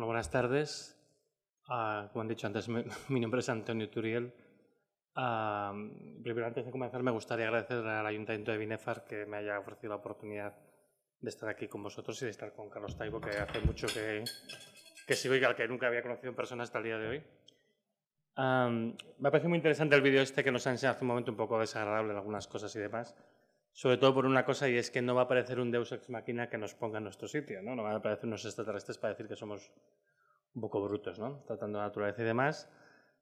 buenas tardes. Ah, como han dicho antes, mi nombre es Antonio Turiel. Ah, primero, antes de comenzar, me gustaría agradecer al Ayuntamiento de Binefar que me haya ofrecido la oportunidad de estar aquí con vosotros y de estar con Carlos Taibo, que hace mucho que, sigo y al que nunca había conocido en persona hasta el día de hoy. Ah, me ha parecido muy interesante el vídeo este que nos ha enseñado hace un momento un poco desagradable en algunas cosas y demás. Sobre todo por una cosa, y es que no va a aparecer un Deus ex Machina que nos ponga en nuestro sitio, ¿no? No van a aparecer unos extraterrestres para decir que somos un poco brutos, ¿no? Tratando la naturaleza y demás,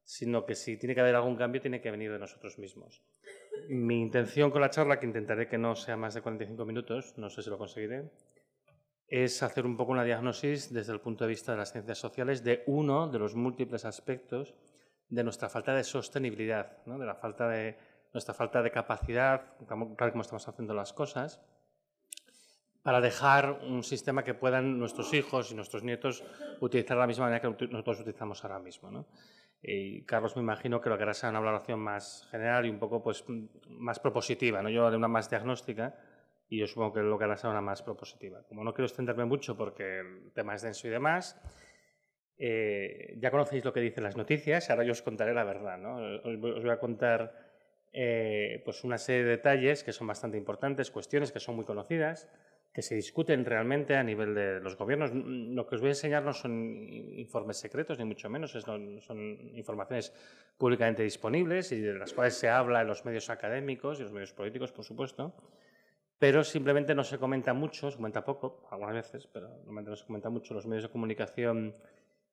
sino que si tiene que haber algún cambio, tiene que venir de nosotros mismos. Mi intención con la charla, que intentaré que no sea más de 45 minutos, no sé si lo conseguiré, es hacer un poco una diagnosis desde el punto de vista de las ciencias sociales de uno de los múltiples aspectos de nuestra falta de sostenibilidad, ¿no? de la falta de nuestra falta de capacidad, tal como estamos haciendo las cosas, para dejar un sistema que puedan nuestros hijos y nuestros nietos utilizar de la misma manera que nosotros utilizamos ahora mismo. ¿no? Y Carlos, me imagino que lo que hará será una valoración más general y un poco pues, más propositiva. ¿no? Yo haré una más diagnóstica y yo supongo que lo que hará será una más propositiva. Como no quiero extenderme mucho porque el tema es denso y demás, eh, ya conocéis lo que dicen las noticias y ahora yo os contaré la verdad. ¿no? Os voy a contar eh, pues una serie de detalles que son bastante importantes, cuestiones que son muy conocidas, que se discuten realmente a nivel de los gobiernos. Mm, lo que os voy a enseñar no son informes secretos, ni mucho menos, son informaciones públicamente disponibles y de las cuales se habla en los medios académicos y los medios políticos, por supuesto, pero simplemente no se comenta mucho, se comenta poco, algunas veces, pero normalmente no se comenta mucho los medios de comunicación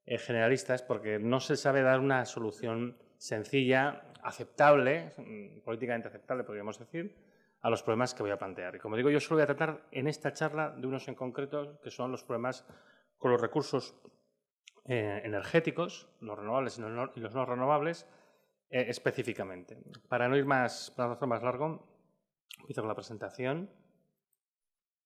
eh, generalistas porque no se sabe dar una solución sencilla, aceptable, mm, políticamente aceptable, podríamos decir, a los problemas que voy a plantear. Y como digo, yo solo voy a tratar en esta charla de unos en concreto, que son los problemas con los recursos eh, energéticos, los renovables y los no, renovables, eh, específicamente. Para no ir más, para no más largo, empiezo con la presentación.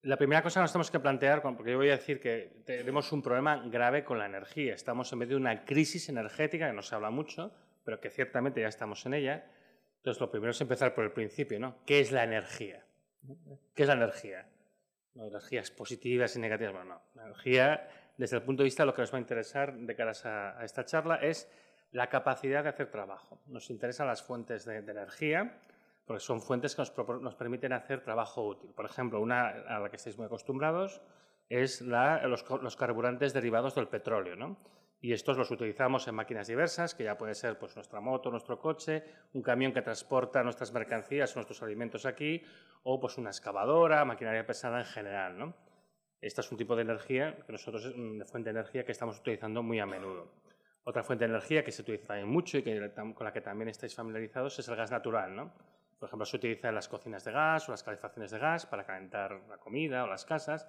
La primera cosa que nos tenemos que plantear, porque yo voy a decir que tenemos un problema grave con la energía. Estamos en medio de una crisis energética que no se habla mucho, pero que ciertamente ya estamos en ella. Entonces, lo primero es empezar por el principio, ¿no? ¿Qué es la energía? ¿Qué es la energía? No, energías positivas y negativas, bueno, no. La energía, desde el punto de vista, de lo que nos va a interesar de cara a, esta charla es la capacidad de hacer trabajo. Nos interesan las fuentes de, energía, porque son fuentes que nos, permiten hacer trabajo útil. Por ejemplo, una a la que estáis muy acostumbrados es la, los, los, carburantes derivados del petróleo. ¿no? Y estos los utilizamos en máquinas diversas, que ya puede ser pues, nuestra moto, nuestro coche, un camión que transporta nuestras mercancías nuestros alimentos aquí, o pues una excavadora, maquinaria pesada en general. ¿no? Esta es un tipo de energía que nosotros mm, es una fuente de energía que estamos utilizando muy a menudo. Otra fuente de energía que se utiliza también mucho y con la que también estáis familiarizados es el gas natural. ¿no? Por ejemplo, se utiliza en las cocinas de gas o las calefacciones de gas para calentar la comida o las casas.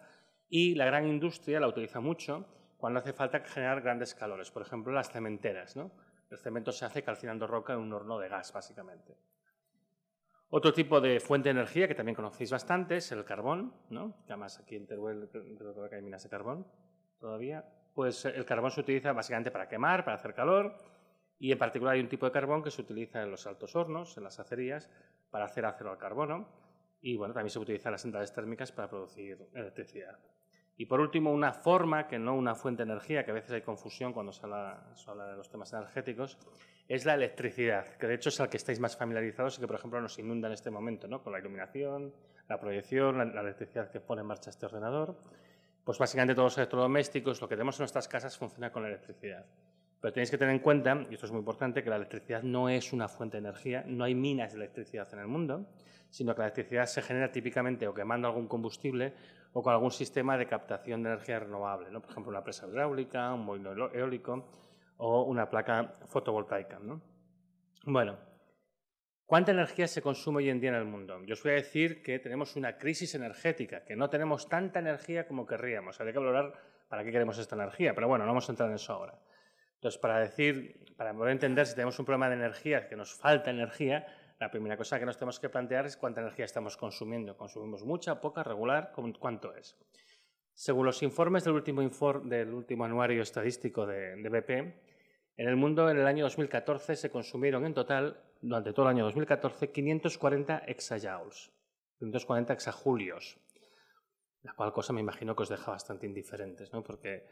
Y la gran industria la utiliza mucho cuando hace falta generar grandes calores, por ejemplo las cementeras. El cemento se hace calcinando roca en un horno de gas, básicamente. Otro tipo de fuente de energía que también conocéis bastante es el carbón, ¿no? además aquí en Teruel creo hay minas de carbón todavía. Pues eh, el carbón se utiliza básicamente para quemar, para hacer calor, y en particular hay un tipo de carbón que se utiliza en los altos hornos, en las acerías, para hacer acero al carbono, y bueno, también se utiliza en las centrales térmicas para producir electricidad. Y por último, una forma, que no una fuente de energía, que a veces hay confusión cuando se habla, de los temas energéticos, es la electricidad, que de hecho es al que estáis más familiarizados y que, por ejemplo, nos inunda en este momento, ¿no? con la iluminación, la proyección, la, la electricidad que pone en marcha este ordenador. Pues básicamente todos los electrodomésticos, lo que tenemos en nuestras casas funciona con la electricidad. Pero tenéis que tener en cuenta, y esto es muy importante, que la electricidad no es una fuente de energía, no hay minas de electricidad en el mundo, sino que la electricidad se genera típicamente o quemando algún combustible o con algún sistema de captación de energía renovable, por ejemplo, una presa hidráulica, un molino eólico o una placa fotovoltaica. Bueno, ¿cuánta energía se consume hoy en día en el mundo? Yo os voy a decir que tenemos una crisis energética, que no tenemos tanta energía como querríamos. Habría que valorar para qué queremos esta energía, pero bueno, no vamos a entrar en eso ahora. Entonces, para decir, para poder entender si tenemos un problema de energía, que nos falta energía, la primera cosa que nos tenemos que plantear es cuánta energía estamos consumiendo. ¿Consumimos mucha, poca, regular? ¿Cuánto es? Según los informes del último, del último anuario estadístico de, BP, en el mundo en el año 2014 se consumieron en total, durante todo el año 2014, 540 exajoules, 540 exajulios, la cual cosa me imagino que os deja bastante indiferentes, ¿no? porque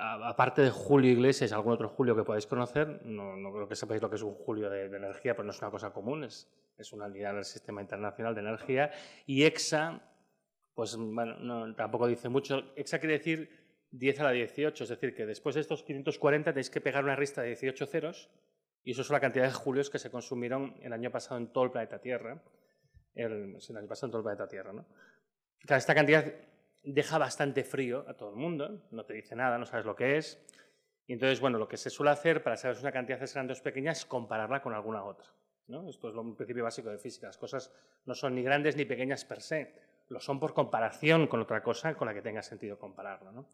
aparte de Julio Iglesias, algún otro Julio que podáis conocer, no, creo que sepáis lo que es un Julio de, energía, pero no es una cosa común, es, una unidad del Sistema Internacional de Energía. Y EXA, pues tampoco dice mucho. EXA quiere decir 10 a la 18, es decir, que después de estos 540 tenéis que pegar una rista de 18 ceros, y eso es la cantidad de julios que se consumieron el año pasado en todo el planeta Tierra. el año pasado en todo el planeta Tierra, esta cantidad deja bastante frío a todo el mundo, no te dice nada, no sabes lo que es. Y entonces, bueno, lo que se suele hacer para saber si una cantidad es grande o es pequeña es compararla con alguna otra. ¿no? Esto es un principio básico de física. Las cosas no son ni grandes ni pequeñas per se, lo son por comparación con otra cosa con la que tenga sentido compararlo.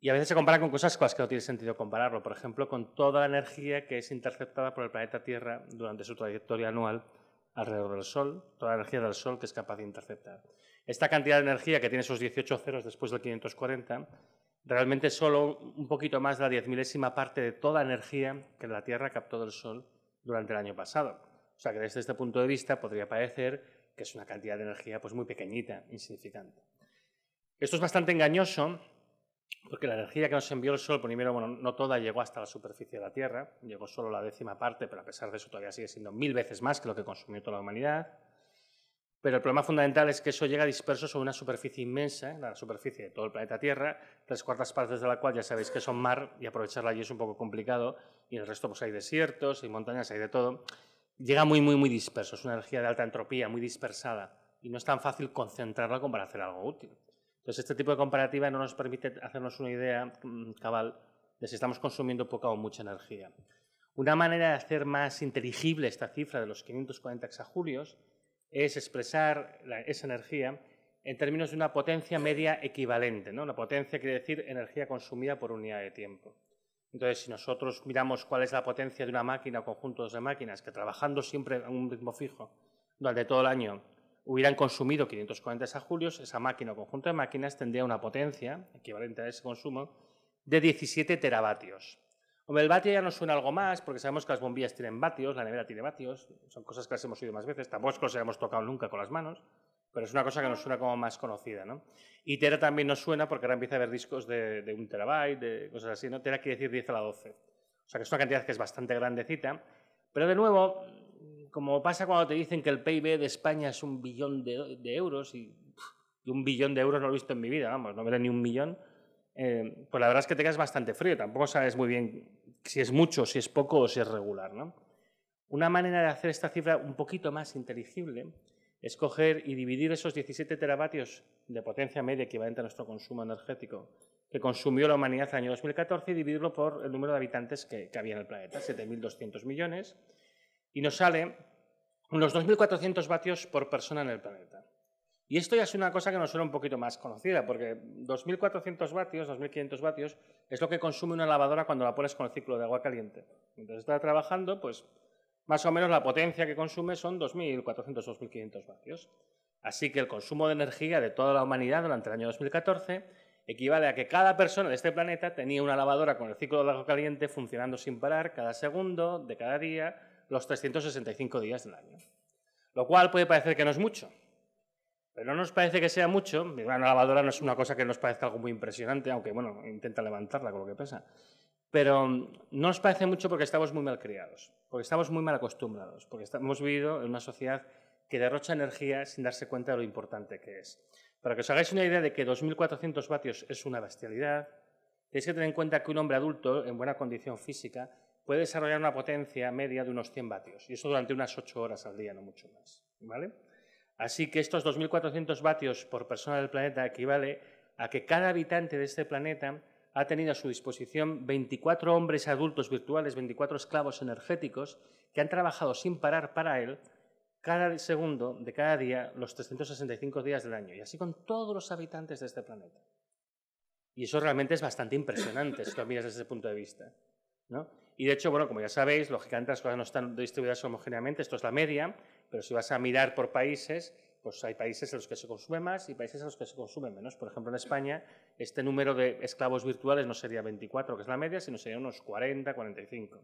Y a veces se compara con cosas con las que no tiene sentido compararlo. Por ejemplo, con toda la energía que es interceptada por el planeta Tierra durante su trayectoria anual alrededor del Sol, toda la energía del Sol que es capaz de interceptar esta cantidad de energía que tiene esos 18 ceros después del 540, realmente es solo un poquito más de la diez milésima parte de toda energía que la Tierra captó del Sol durante el año pasado. O sea que desde este punto de vista podría parecer que es una cantidad de energía pues, muy pequeñita, insignificante. Esto es bastante engañoso porque la energía que nos envió el Sol, por primero, bueno, no toda llegó hasta la superficie de la Tierra, llegó solo la décima parte, pero a pesar de eso todavía sigue siendo mil veces más que lo que consumió toda la humanidad. Pero el problema fundamental es que eso llega disperso sobre una superficie inmensa, ¿eh? la superficie de todo el planeta Tierra, tres cuartas partes de la cual ya sabéis que son mar y aprovecharla allí es un poco complicado, y en el resto pues hay desiertos, hay montañas, hay de todo. Llega muy, muy, muy disperso, es una energía de alta entropía, muy dispersada, y no es tan fácil concentrarla como para hacer algo útil. Entonces, este tipo de comparativa no nos permite hacernos una idea mm, cabal de si estamos consumiendo poca o mucha energía. Una manera de hacer más inteligible esta cifra de los 540 exajulios es expresar esa energía en términos de una potencia media equivalente. ¿no? Una potencia quiere decir energía consumida por unidad de tiempo. Entonces, si nosotros miramos cuál es la potencia de una máquina o conjuntos de máquinas que trabajando siempre a un ritmo fijo durante todo el año hubieran consumido 540 julio, esa máquina o conjunto de máquinas tendría una potencia equivalente a ese consumo de 17 teravatios el vatio ya nos suena algo más, porque sabemos que las bombillas tienen vatios, la nevera tiene vatios, son cosas que las hemos oído más veces, tampoco las hemos tocado nunca con las manos, pero es una cosa que nos suena como más conocida, Y Tera también nos suena porque ahora empieza a haber discos de, un terabyte, de cosas así, ¿no? Tera quiere decir 10 a la 12. O sea, que es una cantidad que es bastante grandecita, pero de nuevo, como pasa cuando te dicen que el PIB de España es un billón de, euros, y, un billón de euros no lo he visto en mi vida, vamos, no me da ni un millón, eh, pues la verdad es que te quedas bastante frío, tampoco sabes muy bien si es mucho, si es poco o si es regular. ¿no? Una manera de hacer esta cifra un poquito más inteligible es coger y dividir esos 17 teravatios de potencia media equivalente a nuestro consumo energético que consumió la humanidad en el año 2014 y dividirlo por el número de habitantes que, que había en el planeta, 7.200 millones, y nos sale unos 2.400 vatios por persona en el planeta. Y esto ya es una cosa que nos suena un poquito más conocida, porque 2.400 vatios, 2.500 vatios, es lo que consume una lavadora cuando la pones con el ciclo de agua caliente. Entonces está trabajando, pues más o menos la potencia que consume son 2.400, 2.500 vatios. Así que el consumo de energía de toda la humanidad durante el año 2014 equivale a que cada persona de este planeta tenía una lavadora con el ciclo de agua caliente funcionando sin parar cada segundo de cada día, los 365 días del año. Lo cual puede parecer que no es mucho, pero no nos parece que sea mucho. La lavadora no es una cosa que nos parezca algo muy impresionante, aunque bueno, intenta levantarla con lo que pesa. Pero mm, no nos parece mucho porque estamos muy mal criados, porque estamos muy mal acostumbrados, porque hemos vivido en una sociedad que derrocha energía sin darse cuenta de lo importante que es. Para que os hagáis una idea de que 2.400 vatios es una bestialidad, tenéis que tener en cuenta que un hombre adulto, en buena condición física, puede desarrollar una potencia media de unos 100 vatios, y eso durante unas 8 horas al día, no mucho más. ¿Vale? Así que estos 2.400 vatios por persona del planeta equivale a que cada habitante de este planeta ha tenido a su disposición 24 hombres adultos virtuales, 24 esclavos energéticos que han trabajado sin parar para él cada segundo de cada día, los 365 días del año, y así con todos los habitantes de este planeta. Y eso realmente es bastante impresionante si lo miras desde ese punto de vista. Y de hecho, bueno, como ya sabéis, lógicamente las cosas no están distribuidas homogéneamente, esto es la media, pero si vas a mirar por países, pues hay países en los que se consume más y países en los que se consume menos. Por ejemplo, en España, este número de esclavos virtuales no sería 24, que es la media, sino sería unos 40, 45.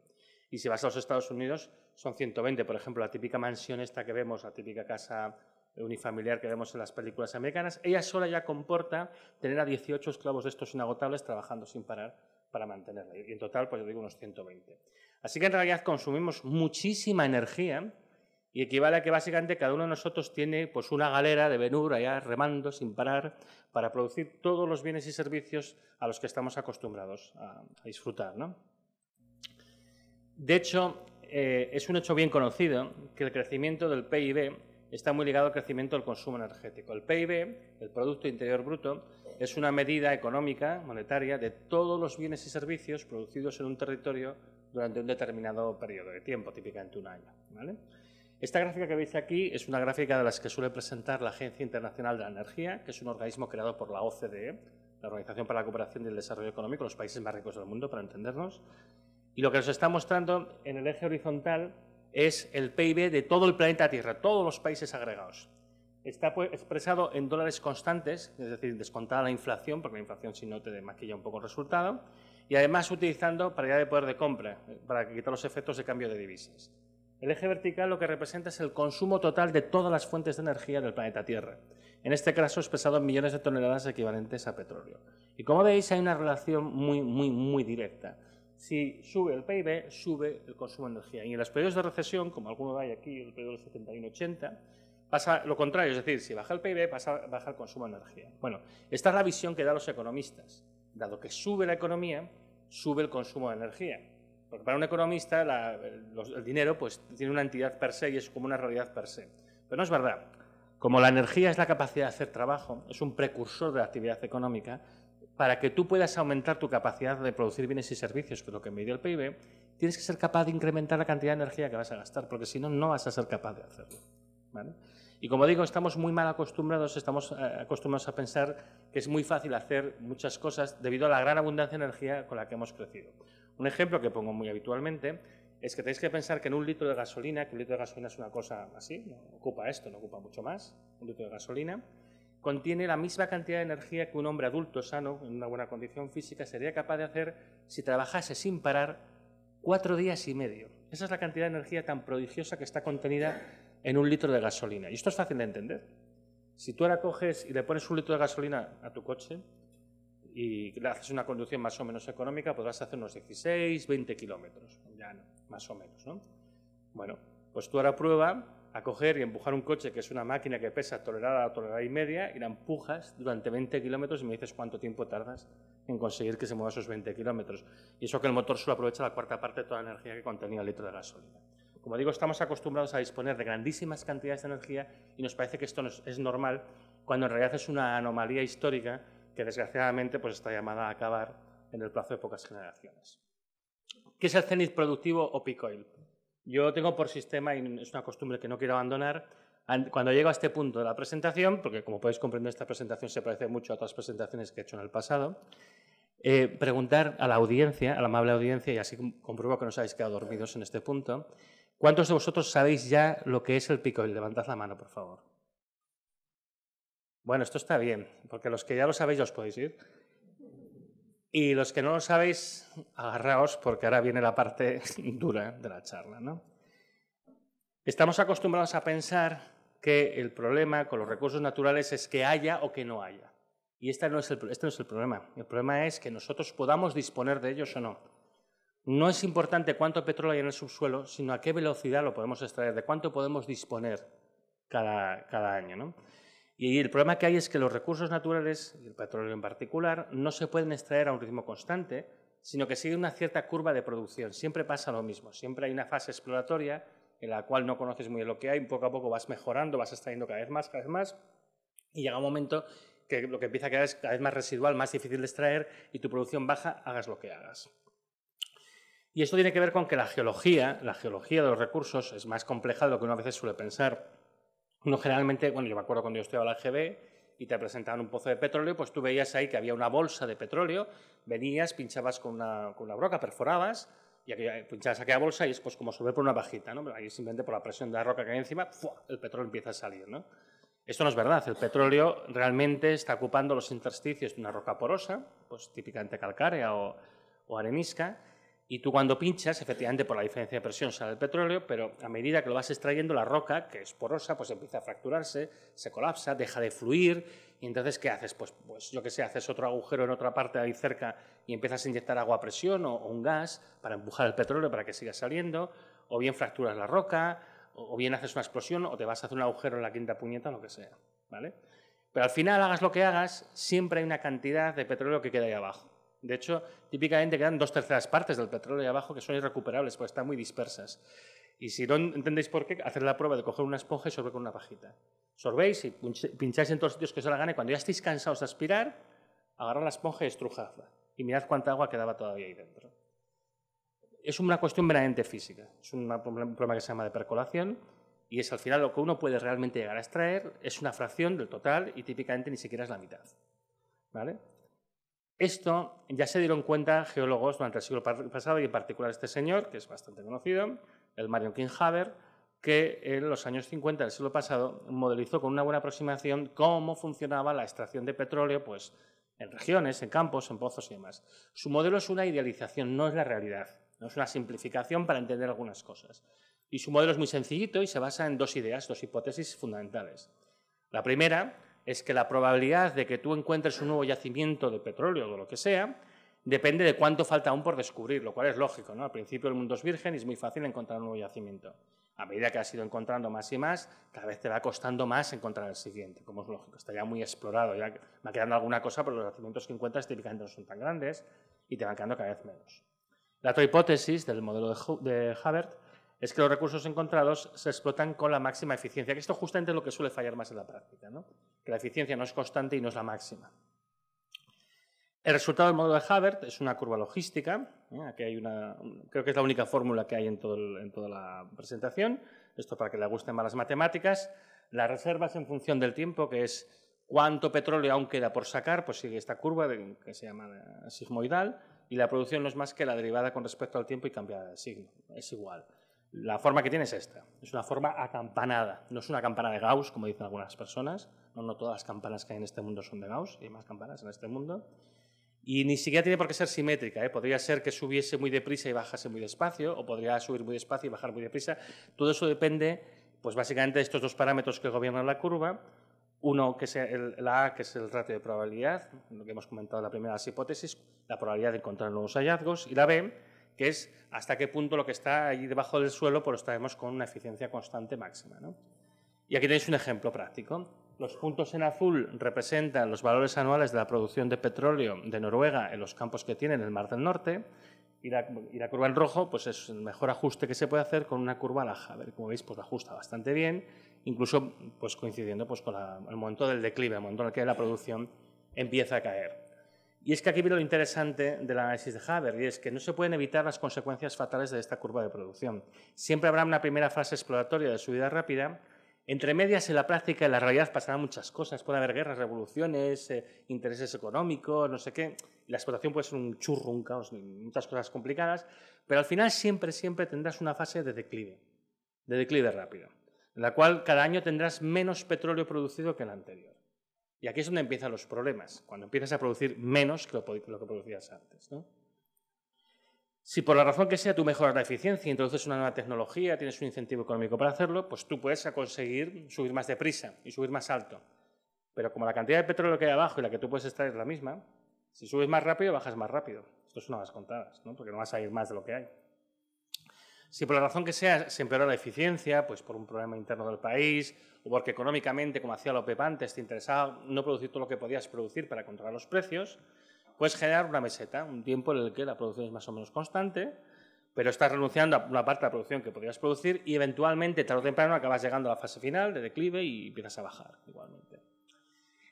Y si vas a los Estados Unidos, son 120. Por ejemplo, la típica mansión esta que vemos, la típica casa unifamiliar que vemos en las películas americanas, ella sola ya comporta tener a 18 esclavos de estos inagotables trabajando sin parar para mantenerla. Y en total, pues yo digo unos 120. Así que en realidad consumimos muchísima energía y equivale a que básicamente cada uno de nosotros tiene pues una galera de Benur allá remando sin parar para producir todos los bienes y servicios a los que estamos acostumbrados a, disfrutar. ¿no? De hecho, eh, es un hecho bien conocido que el crecimiento del PIB está muy ligado al crecimiento del consumo energético. El PIB, el Producto Interior Bruto, es una medida económica, monetaria, de todos los bienes y servicios producidos en un territorio durante un determinado periodo de tiempo, típicamente un año. ¿vale? Esta gráfica que veis aquí es una gráfica de las que suele presentar la Agencia Internacional de la Energía, que es un organismo creado por la OCDE, la Organización para la Cooperación y el Desarrollo Económico, los países más ricos del mundo, para entendernos. Y lo que nos está mostrando en el eje horizontal es el PIB de todo el planeta Tierra, todos los países agregados. Está pues, expresado en dólares constantes, es decir, descontada la inflación, porque la inflación si no te maquilla un poco el resultado, y además utilizando paridad de poder de compra, para quitar los efectos de cambio de divisas. El eje vertical lo que representa es el consumo total de todas las fuentes de energía del planeta Tierra. En este caso pesado en millones de toneladas equivalentes a petróleo. Y como veis hay una relación muy, muy, muy directa. Si sube el PIB, sube el consumo de energía. Y en los periodos de recesión, como alguno hay aquí, el periodo del 71-80, pasa lo contrario. Es decir, si baja el PIB, pasa, baja el consumo de energía. Bueno, esta es la visión que dan los economistas. Dado que sube la economía, sube el consumo de energía. Porque para un economista el dinero pues, tiene una entidad per se y es como una realidad per se. Pero no es verdad. Como la energía es la capacidad de hacer trabajo, es un precursor de la actividad económica, para que tú puedas aumentar tu capacidad de producir bienes y servicios, que es lo que mide el PIB, tienes que ser capaz de incrementar la cantidad de energía que vas a gastar, porque si no, no vas a ser capaz de hacerlo. Y como digo, estamos muy mal acostumbrados, estamos eh, acostumbrados a pensar que es muy fácil hacer muchas cosas debido a la gran abundancia de energía con la que hemos crecido. Un ejemplo que pongo muy habitualmente es que tenéis que pensar que en un litro de gasolina, que un litro de gasolina es una cosa así, no ocupa esto, no ocupa mucho más, un litro de gasolina, contiene la misma cantidad de energía que un hombre adulto sano, en una buena condición física, sería capaz de hacer si trabajase sin parar cuatro días y medio. Esa es la cantidad de energía tan prodigiosa que está contenida en un litro de gasolina. Y esto es fácil de entender. Si tú ahora coges y le pones un litro de gasolina a tu coche, y haces una conducción más o menos económica, podrás hacer unos 16, 20 kilómetros, ya más o menos. Bueno, pues tú ahora prueba a coger y empujar un coche, que es una máquina que pesa tolerada a tolerada y media, y la empujas durante 20 kilómetros y me dices cuánto tiempo tardas en conseguir que se mueva esos 20 kilómetros. Y eso que el motor solo aprovecha la cuarta parte de toda la energía que contenía el litro de gasolina. Como digo, estamos acostumbrados a disponer de grandísimas cantidades de energía y nos parece que esto es normal, cuando en realidad es una anomalía histórica que desgraciadamente pues, está llamada a acabar en el plazo de pocas generaciones. ¿Qué es el cenit productivo o picoil? Yo tengo por sistema, y es una costumbre que no quiero abandonar, cuando llego a este punto de la presentación, porque como podéis comprender esta presentación se parece mucho a otras presentaciones que he hecho en el pasado, eh, preguntar a la audiencia, a la amable audiencia, y así compruebo que no os habéis quedado dormidos en este punto, ¿cuántos de vosotros sabéis ya lo que es el picoil? Levantad la mano, por favor. Bueno, esto está bien, porque los que ya lo sabéis os podéis ir. Y los que no lo sabéis, agarraos porque ahora viene la parte dura de la charla. ¿no? Estamos acostumbrados a pensar que el problema con los recursos naturales es que haya o que no haya. Y este no es el, problema. El problema es que nosotros podamos disponer de ellos o no. No es importante cuánto petróleo hay en el subsuelo, sino a qué velocidad lo podemos extraer, de cuánto podemos disponer cada, cada año. ¿no? Y el problema que hay es que los recursos naturales, y el petróleo en particular, no se pueden extraer a un ritmo constante, sino que sigue una cierta curva de producción. Siempre pasa lo mismo, siempre hay una fase exploratoria en la cual no conoces muy bien lo que hay, poco a poco vas mejorando, vas extrayendo cada vez más, cada vez más, y llega un momento que lo que empieza a quedar es cada vez más residual, más difícil de extraer, y tu producción baja, hagas lo que hagas. Y esto tiene que ver con que la geología, la geología de los recursos es más compleja de lo que uno a veces suele pensar. Uno generalmente, bueno, yo me acuerdo cuando yo estudiaba la GB y te presentaban un pozo de petróleo, pues tú veías ahí que había una bolsa de petróleo, venías, pinchabas con una, con broca, perforabas, y aquella, pinchabas aquella bolsa y es pues como subir por una bajita, ¿no? ahí simplemente por la presión de la roca que hay encima, el petróleo empieza a salir, ¿no? Esto no es verdad, el petróleo realmente está ocupando los intersticios de una roca porosa, pues típicamente calcárea o arenisca, y tú cuando pinchas, efectivamente por la diferencia de presión sale el petróleo, pero a medida que lo vas extrayendo, la roca, que es porosa, pues empieza a fracturarse, se colapsa, deja de fluir, y entonces ¿qué haces? Pues, pues yo que sé, haces otro agujero en otra parte ahí cerca y empiezas a inyectar agua a presión o, un gas para empujar el petróleo para que siga saliendo, o bien fracturas la roca, o, bien haces una explosión, o te vas a hacer un agujero en la quinta puñeta, lo que sea, ¿vale? Pero al final, hagas lo que hagas, siempre hay una cantidad de petróleo que queda ahí abajo. De hecho, típicamente quedan dos terceras partes del petróleo ahí abajo que son irrecuperables porque están muy dispersas. Y si no entendéis por qué, haced la prueba de coger una esponja y sorber con una pajita. Sorbéis y pincháis en todos los sitios que os la gana y cuando ya estéis cansados de aspirar, agarrad la esponja y estrujadla. Y mirad cuánta agua quedaba todavía ahí dentro. Es una cuestión meramente física. Es un problema que se llama de percolación y es al final lo que uno puede realmente llegar a extraer es una fracción del total y típicamente ni siquiera es la mitad. ¿Vale? Esto ya se dieron cuenta geólogos durante el siglo pasado y en particular este señor, que es bastante conocido, el Marion King Haber, que en los años 50 del siglo pasado modelizó con una buena aproximación cómo funcionaba la extracción de petróleo pues, en regiones, en campos, en pozos y demás. Su modelo es una idealización, no es la realidad, no es una simplificación para entender algunas cosas. Y su modelo es muy sencillito y se basa en dos ideas, dos hipótesis fundamentales. La primera es que la probabilidad de que tú encuentres un nuevo yacimiento de petróleo o de lo que sea depende de cuánto falta aún por descubrir, lo cual es lógico. ¿no? Al principio el mundo es virgen y es muy fácil encontrar un nuevo yacimiento. A medida que has ido encontrando más y más, cada vez te va costando más encontrar el siguiente, como es lógico. Está ya muy explorado, ya va quedando alguna cosa, pero los yacimientos que encuentras típicamente no son tan grandes y te van quedando cada vez menos. La otra hipótesis del modelo de Hubbard es que los recursos encontrados se explotan con la máxima eficiencia, que esto justamente es lo que suele fallar más en la práctica, que la eficiencia no es constante y no es la máxima. El resultado del modelo de Habert es una curva logística, ¿eh? hay creo que es la única fórmula que hay en, toda la presentación, esto para que le gusten más las matemáticas, las reservas en función del tiempo, que es cuánto petróleo aún queda por sacar, pues sigue esta curva que se llama sigmoidal, y la producción no es más que la derivada con respecto al tiempo y cambiada de signo, es igual. La forma que tiene es esta. Es una forma acampanada. No es una campana de Gauss, como dicen algunas personas. No, todas las campanas que hay en este mundo son de Gauss. Hay más campanas en este mundo. Y ni siquiera tiene por qué ser simétrica. ¿eh? Podría ser que subiese muy deprisa y bajase muy despacio, o podría subir muy despacio y bajar muy deprisa. Todo eso depende, pues básicamente, de estos dos parámetros que gobiernan la curva. Uno, que es la A, que es el ratio de probabilidad, lo que hemos comentado en la primera hipótesis, la probabilidad de encontrar nuevos hallazgos. Y la B, que es hasta qué punto lo que está ahí debajo del suelo pues lo traemos con una eficiencia constante máxima. Y aquí tenéis un ejemplo práctico. Los puntos en azul representan los valores anuales de la producción de petróleo de Noruega en los campos que tiene en el Mar del Norte y la, curva en rojo pues es el mejor ajuste que se puede hacer con una curva laja. A ver, como veis, pues la ajusta bastante bien, incluso pues coincidiendo pues, con el momento del declive, el momento en el que la producción empieza a caer. Y es que aquí viene lo interesante del análisis de Haber, y es que no se pueden evitar las consecuencias fatales de esta curva de producción. Siempre habrá una primera fase exploratoria de subida rápida. Entre medias, en la práctica, en la realidad pasarán muchas cosas. Puede haber guerras, revoluciones, eh, intereses económicos, no sé qué. La explotación puede ser un churro, un caos, muchas cosas complicadas. Pero al final siempre, siempre tendrás una fase de declive, de declive rápido, en la cual cada año tendrás menos petróleo producido que el anterior. Y aquí es donde empiezan los problemas, cuando empiezas a producir menos que lo que producías antes. Si por la razón que sea tú mejoras la eficiencia, introduces una nueva tecnología, tienes un incentivo económico para hacerlo, pues tú puedes conseguir subir más deprisa y subir más alto. Pero como la cantidad de petróleo que hay abajo y la que tú puedes extraer es la misma, si subes más rápido, bajas más rápido. Esto es una de las contadas, ¿no? porque no vas a ir más de lo que hay. Si por la razón que sea se empeora la eficiencia, pues por un problema interno del país, o porque económicamente, como hacía López antes, te interesaba no producir todo lo que podías producir para controlar los precios, puedes generar una meseta, un tiempo en el que la producción es más o menos constante, pero estás renunciando a una parte de la producción que podías producir y eventualmente, tarde o temprano, acabas llegando a la fase final de declive y empiezas a bajar igualmente.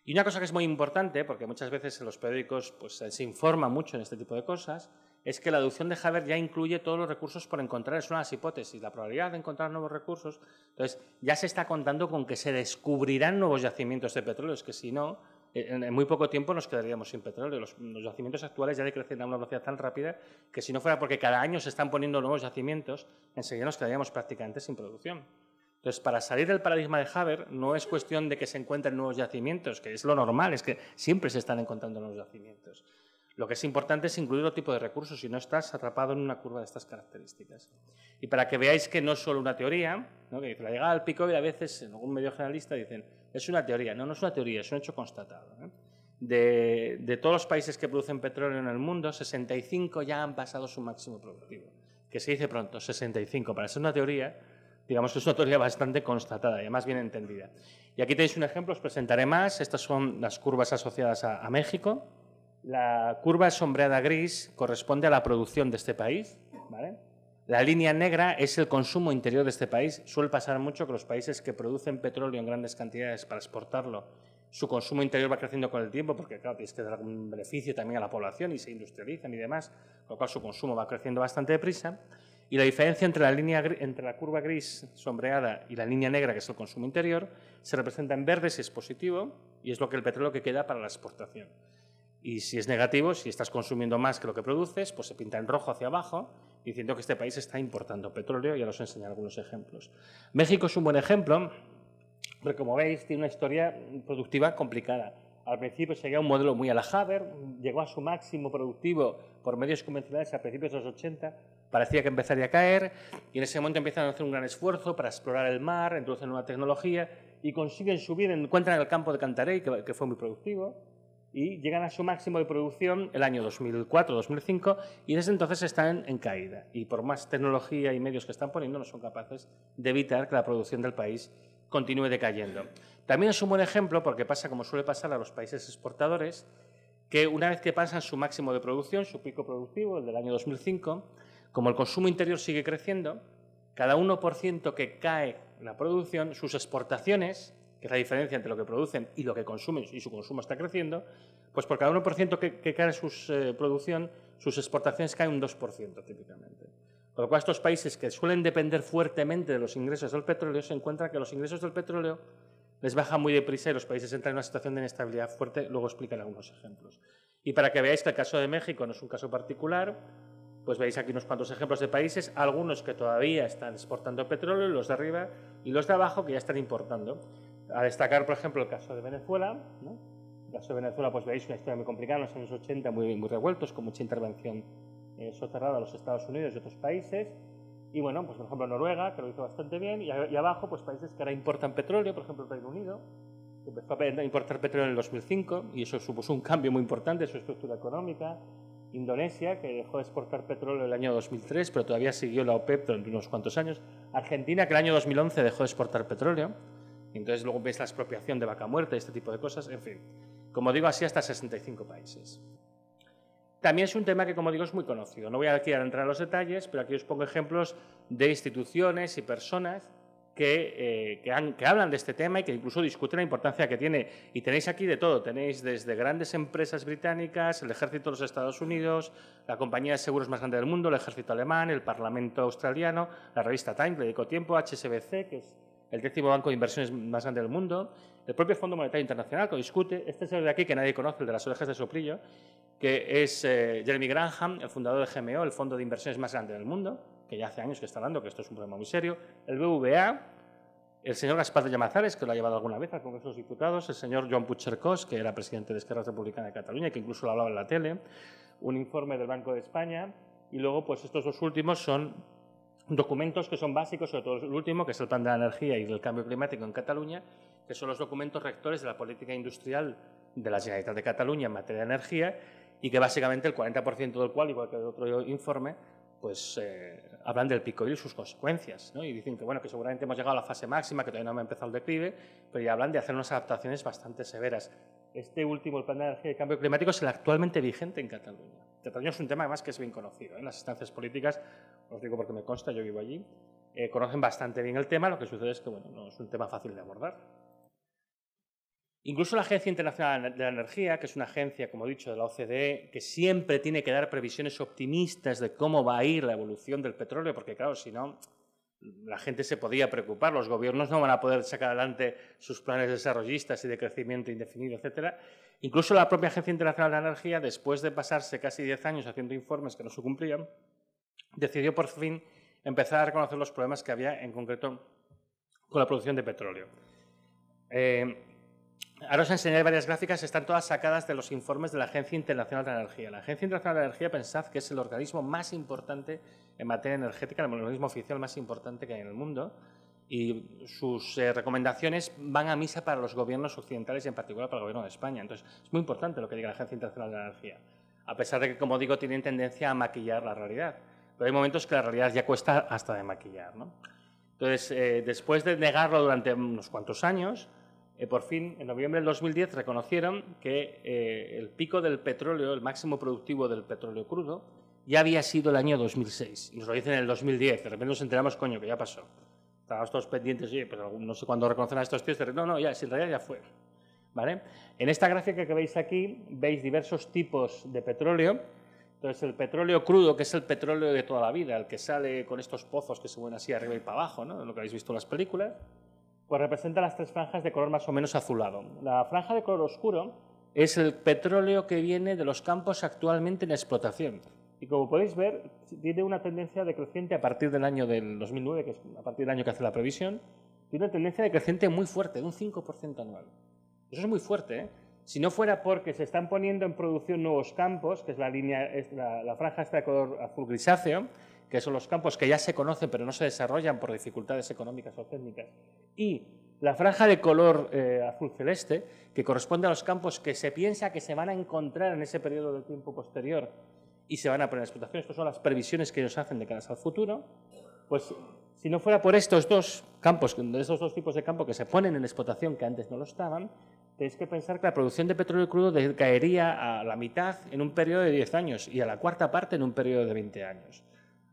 Y una cosa que es muy importante, porque muchas veces en los periódicos pues, se informa mucho en este tipo de cosas, es que la deducción de Haber ya incluye todos los recursos por encontrar, es una de las hipótesis, la probabilidad de encontrar nuevos recursos. Entonces, ya se está contando con que se descubrirán nuevos yacimientos de petróleo, es que si no, eh, en, muy poco tiempo nos quedaríamos sin petróleo. Los, yacimientos actuales ya decrecen a una velocidad tan rápida que si no fuera porque cada año se están poniendo nuevos yacimientos, enseguida nos quedaríamos prácticamente sin producción. Entonces, para salir del paradigma de Haber, no es cuestión de que se encuentren nuevos yacimientos, que es lo normal, es que siempre se están encontrando nuevos yacimientos. Lo que es importante es incluir otro tipo de recursos y no estás atrapado en una curva de estas características. Y para que veáis que no es solo una teoría, que la llegada al pico y a veces en algún medio generalista dicen, es una teoría. No, no es una teoría, es un hecho constatado. ¿eh? De, todos los países que producen petróleo en el mundo, 65 ya han pasado su máximo productivo. Que se dice pronto, 65. Para ser una teoría, digamos que es una teoría bastante constatada y además bien entendida. Y aquí tenéis un ejemplo, os presentaré más. Estas son las curvas asociadas a México la curva sombreada gris corresponde a la producción de este país. La línea negra es el consumo interior de este país. Suele pasar mucho que los países que producen petróleo en grandes cantidades para exportarlo, su consumo interior va creciendo con el tiempo, porque claro, tienes que dar algún beneficio también a la población y se industrializan y demás, con lo cual su consumo va creciendo bastante deprisa. Y la diferencia entre la, entre la curva gris sombreada y la línea negra, que es el consumo interior, se representa en verde si es positivo y es lo que el petróleo que queda para la exportación. Y si es negativo, si estás consumiendo más que lo que produces, pues se pinta en rojo hacia abajo, diciendo que este país está importando petróleo, ya os enseñé algunos ejemplos. México es un buen ejemplo, pero como veis tiene una historia productiva complicada. Al principio seguía un modelo muy a la Haber, llegó a su máximo productivo por medios convencionales a principios de los 80, parecía que empezaría a caer, y en ese momento empiezan a hacer un gran esfuerzo para explorar el mar, introducen nueva tecnología, y consiguen subir, encuentran el campo de Cantarey, que fue muy productivo, y llegan a su máximo de producción el año 2004-2005 y desde entonces están en caída. Y por más tecnología y medios que están poniendo, no son capaces de evitar que la producción del país continúe decayendo. También es un buen ejemplo porque pasa como suele pasar a los países exportadores, que una vez que pasan su máximo de producción, su pico productivo, el del año 2005, como el consumo interior sigue creciendo, cada 1% que cae en la producción, sus exportaciones que es la diferencia entre lo que producen y lo que consumen, y su consumo está creciendo, pues por cada 1% que, que cae su eh, producción, sus exportaciones caen un 2% típicamente. Con lo cual, estos países que suelen depender fuertemente de los ingresos del petróleo se encuentran que los ingresos del petróleo les bajan muy deprisa y los países entran en una situación de inestabilidad fuerte. Luego explican algunos ejemplos. Y para que veáis que el caso de México no es un caso particular, pues veis aquí unos cuantos ejemplos de países, algunos que todavía están exportando petróleo, los de arriba y los de abajo que ya están importando. A destacar, por ejemplo, el caso de Venezuela. El caso de Venezuela, pues veis una historia muy complicada, en los años 80 muy, muy revueltos, con mucha intervención eh, soterrada a los Estados Unidos y otros países. Y bueno, pues por ejemplo Noruega, que lo hizo bastante bien, y, abajo, pues países que ahora importan petróleo, por ejemplo el Reino Unido, que empezó a importar petróleo en el 2005, y eso supuso un cambio muy importante en su estructura económica. Indonesia, que dejó de exportar petróleo el año 2003, pero todavía siguió la OPEP durante unos cuantos años. Argentina, que el año 2011 dejó de exportar petróleo. Entonces luego ves la expropiación de vaca muerta y este tipo de cosas, en fin. Como digo, así hasta 65 países. También es un tema que, como digo, es muy conocido. No voy a aquí a entrar en los detalles, pero aquí os pongo ejemplos de instituciones y personas que, eh, que, hablan de este tema y que incluso discuten la importancia que tiene. Y tenéis aquí de todo, tenéis desde grandes empresas británicas, el ejército de los Estados Unidos, la compañía de seguros más grande del mundo, el ejército alemán, el parlamento australiano, la revista Time, le tiempo, HSBC, que es el décimo banco de inversiones más grande del mundo, el propio Fondo Monetario Internacional que discute, este es el de aquí que nadie conoce, el de las orejas de soplillo, que es eh, Jeremy Graham, el fundador de GMO, el fondo de inversiones más grande del mundo, que ya hace años que está hablando que esto es un problema muy serio, el BVA, el señor Gaspar de Llamazares, que lo ha llevado alguna vez al Congreso de Diputados, el señor John Puchercos, que era presidente de Esquerra Republicana de Cataluña, que incluso lo hablaba en la tele, un informe del Banco de España, y luego, pues estos dos últimos son documentos que son básicos, sobre todo el último, que es el plan de la energía y el cambio climático en Cataluña, que son los documentos rectores de la política industrial de la Generalitat de Cataluña en materia de energía y que básicamente el 40% del cual, igual que el otro informe, pues eh, hablan del pico y sus consecuencias, ¿no? Y dicen que, bueno, que seguramente hemos llegado a la fase máxima, que todavía no ha empezado el declive, pero ya hablan de hacer unas adaptaciones bastante severas. Este último, el Plan de Energía y Cambio Climático, es el actualmente vigente en Cataluña petróleo es un tema además que es bien conocido. En ¿eh? Las instancias políticas, os digo porque me consta, yo vivo allí, eh, conocen bastante bien el tema, lo que sucede es que bueno, no es un tema fácil de abordar. Incluso la Agencia Internacional de la Energía, que es una agencia, como he dicho, de la OCDE, que siempre tiene que dar previsiones optimistas de cómo va a ir la evolución del petróleo, porque claro, si no, la gente se podía preocupar, los gobiernos no van a poder sacar adelante sus planes desarrollistas y de crecimiento indefinido, etcétera. Incluso la propia Agencia Internacional de la Energía, después de pasarse casi 10 años haciendo informes que no se cumplían, decidió por fin empezar a reconocer los problemas que había, en concreto, con la producción de petróleo. Eh, ahora os enseñaré varias gráficas, están todas sacadas de los informes de la Agencia Internacional de la Energía. La Agencia Internacional de Energía, pensad que es el organismo más importante en materia energética, el organismo oficial más importante que hay en el mundo y sus eh, recomendaciones van a misa para los gobiernos occidentales y en particular para el gobierno de España. Entonces, es muy importante lo que diga la Agencia Internacional de la Energía, a pesar de que, como digo, tienen tendencia a maquillar la realidad. Pero hay momentos que la realidad ya cuesta hasta de maquillar. Entonces, eh, después de negarlo durante unos cuantos años, eh, por fin, en noviembre del 2010, reconocieron que el pico del petróleo, el máximo productivo del petróleo crudo, ya había sido el año 2006. Y nos lo dicen en el 2010. De repente nos enteramos, coño, que ya pasó estábamos todos pendientes, oye, pero no sé cuándo reconocen a estos tíos, no, no, ya, en realidad ya fue. ¿Vale? En esta gráfica que veis aquí, veis diversos tipos de petróleo. Entonces, el petróleo crudo, que es el petróleo de toda la vida, el que sale con estos pozos que se mueven así arriba y para abajo, lo que habéis visto en las películas, pues representa las tres franjas de color más o menos azulado. La franja de color oscuro es el petróleo que viene de los campos actualmente en explotación. Y como podéis ver, tiene una tendencia decreciente a partir del año del 2009, que es a partir del año que hace la previsión, tiene una tendencia decreciente muy fuerte, de un 5% anual. Eso es muy fuerte, ¿eh? Si no fuera porque se están poniendo en producción nuevos campos, que es la franja está de color azul grisáceo, que son los campos que ya se conocen pero no se desarrollan por dificultades económicas o técnicas, y la franja de color eh, azul celeste, que corresponde a los campos que se piensa que se van a encontrar en ese periodo de tiempo posterior y se van a poner en explotación, estas son las previsiones que ellos hacen de cara al futuro, pues si no fuera por estos dos campos, de estos dos tipos de campos que se ponen en explotación que antes no lo estaban, tenéis que pensar que la producción de petróleo crudo caería a la mitad en un periodo de 10 años y a la cuarta parte en un periodo de 20 años.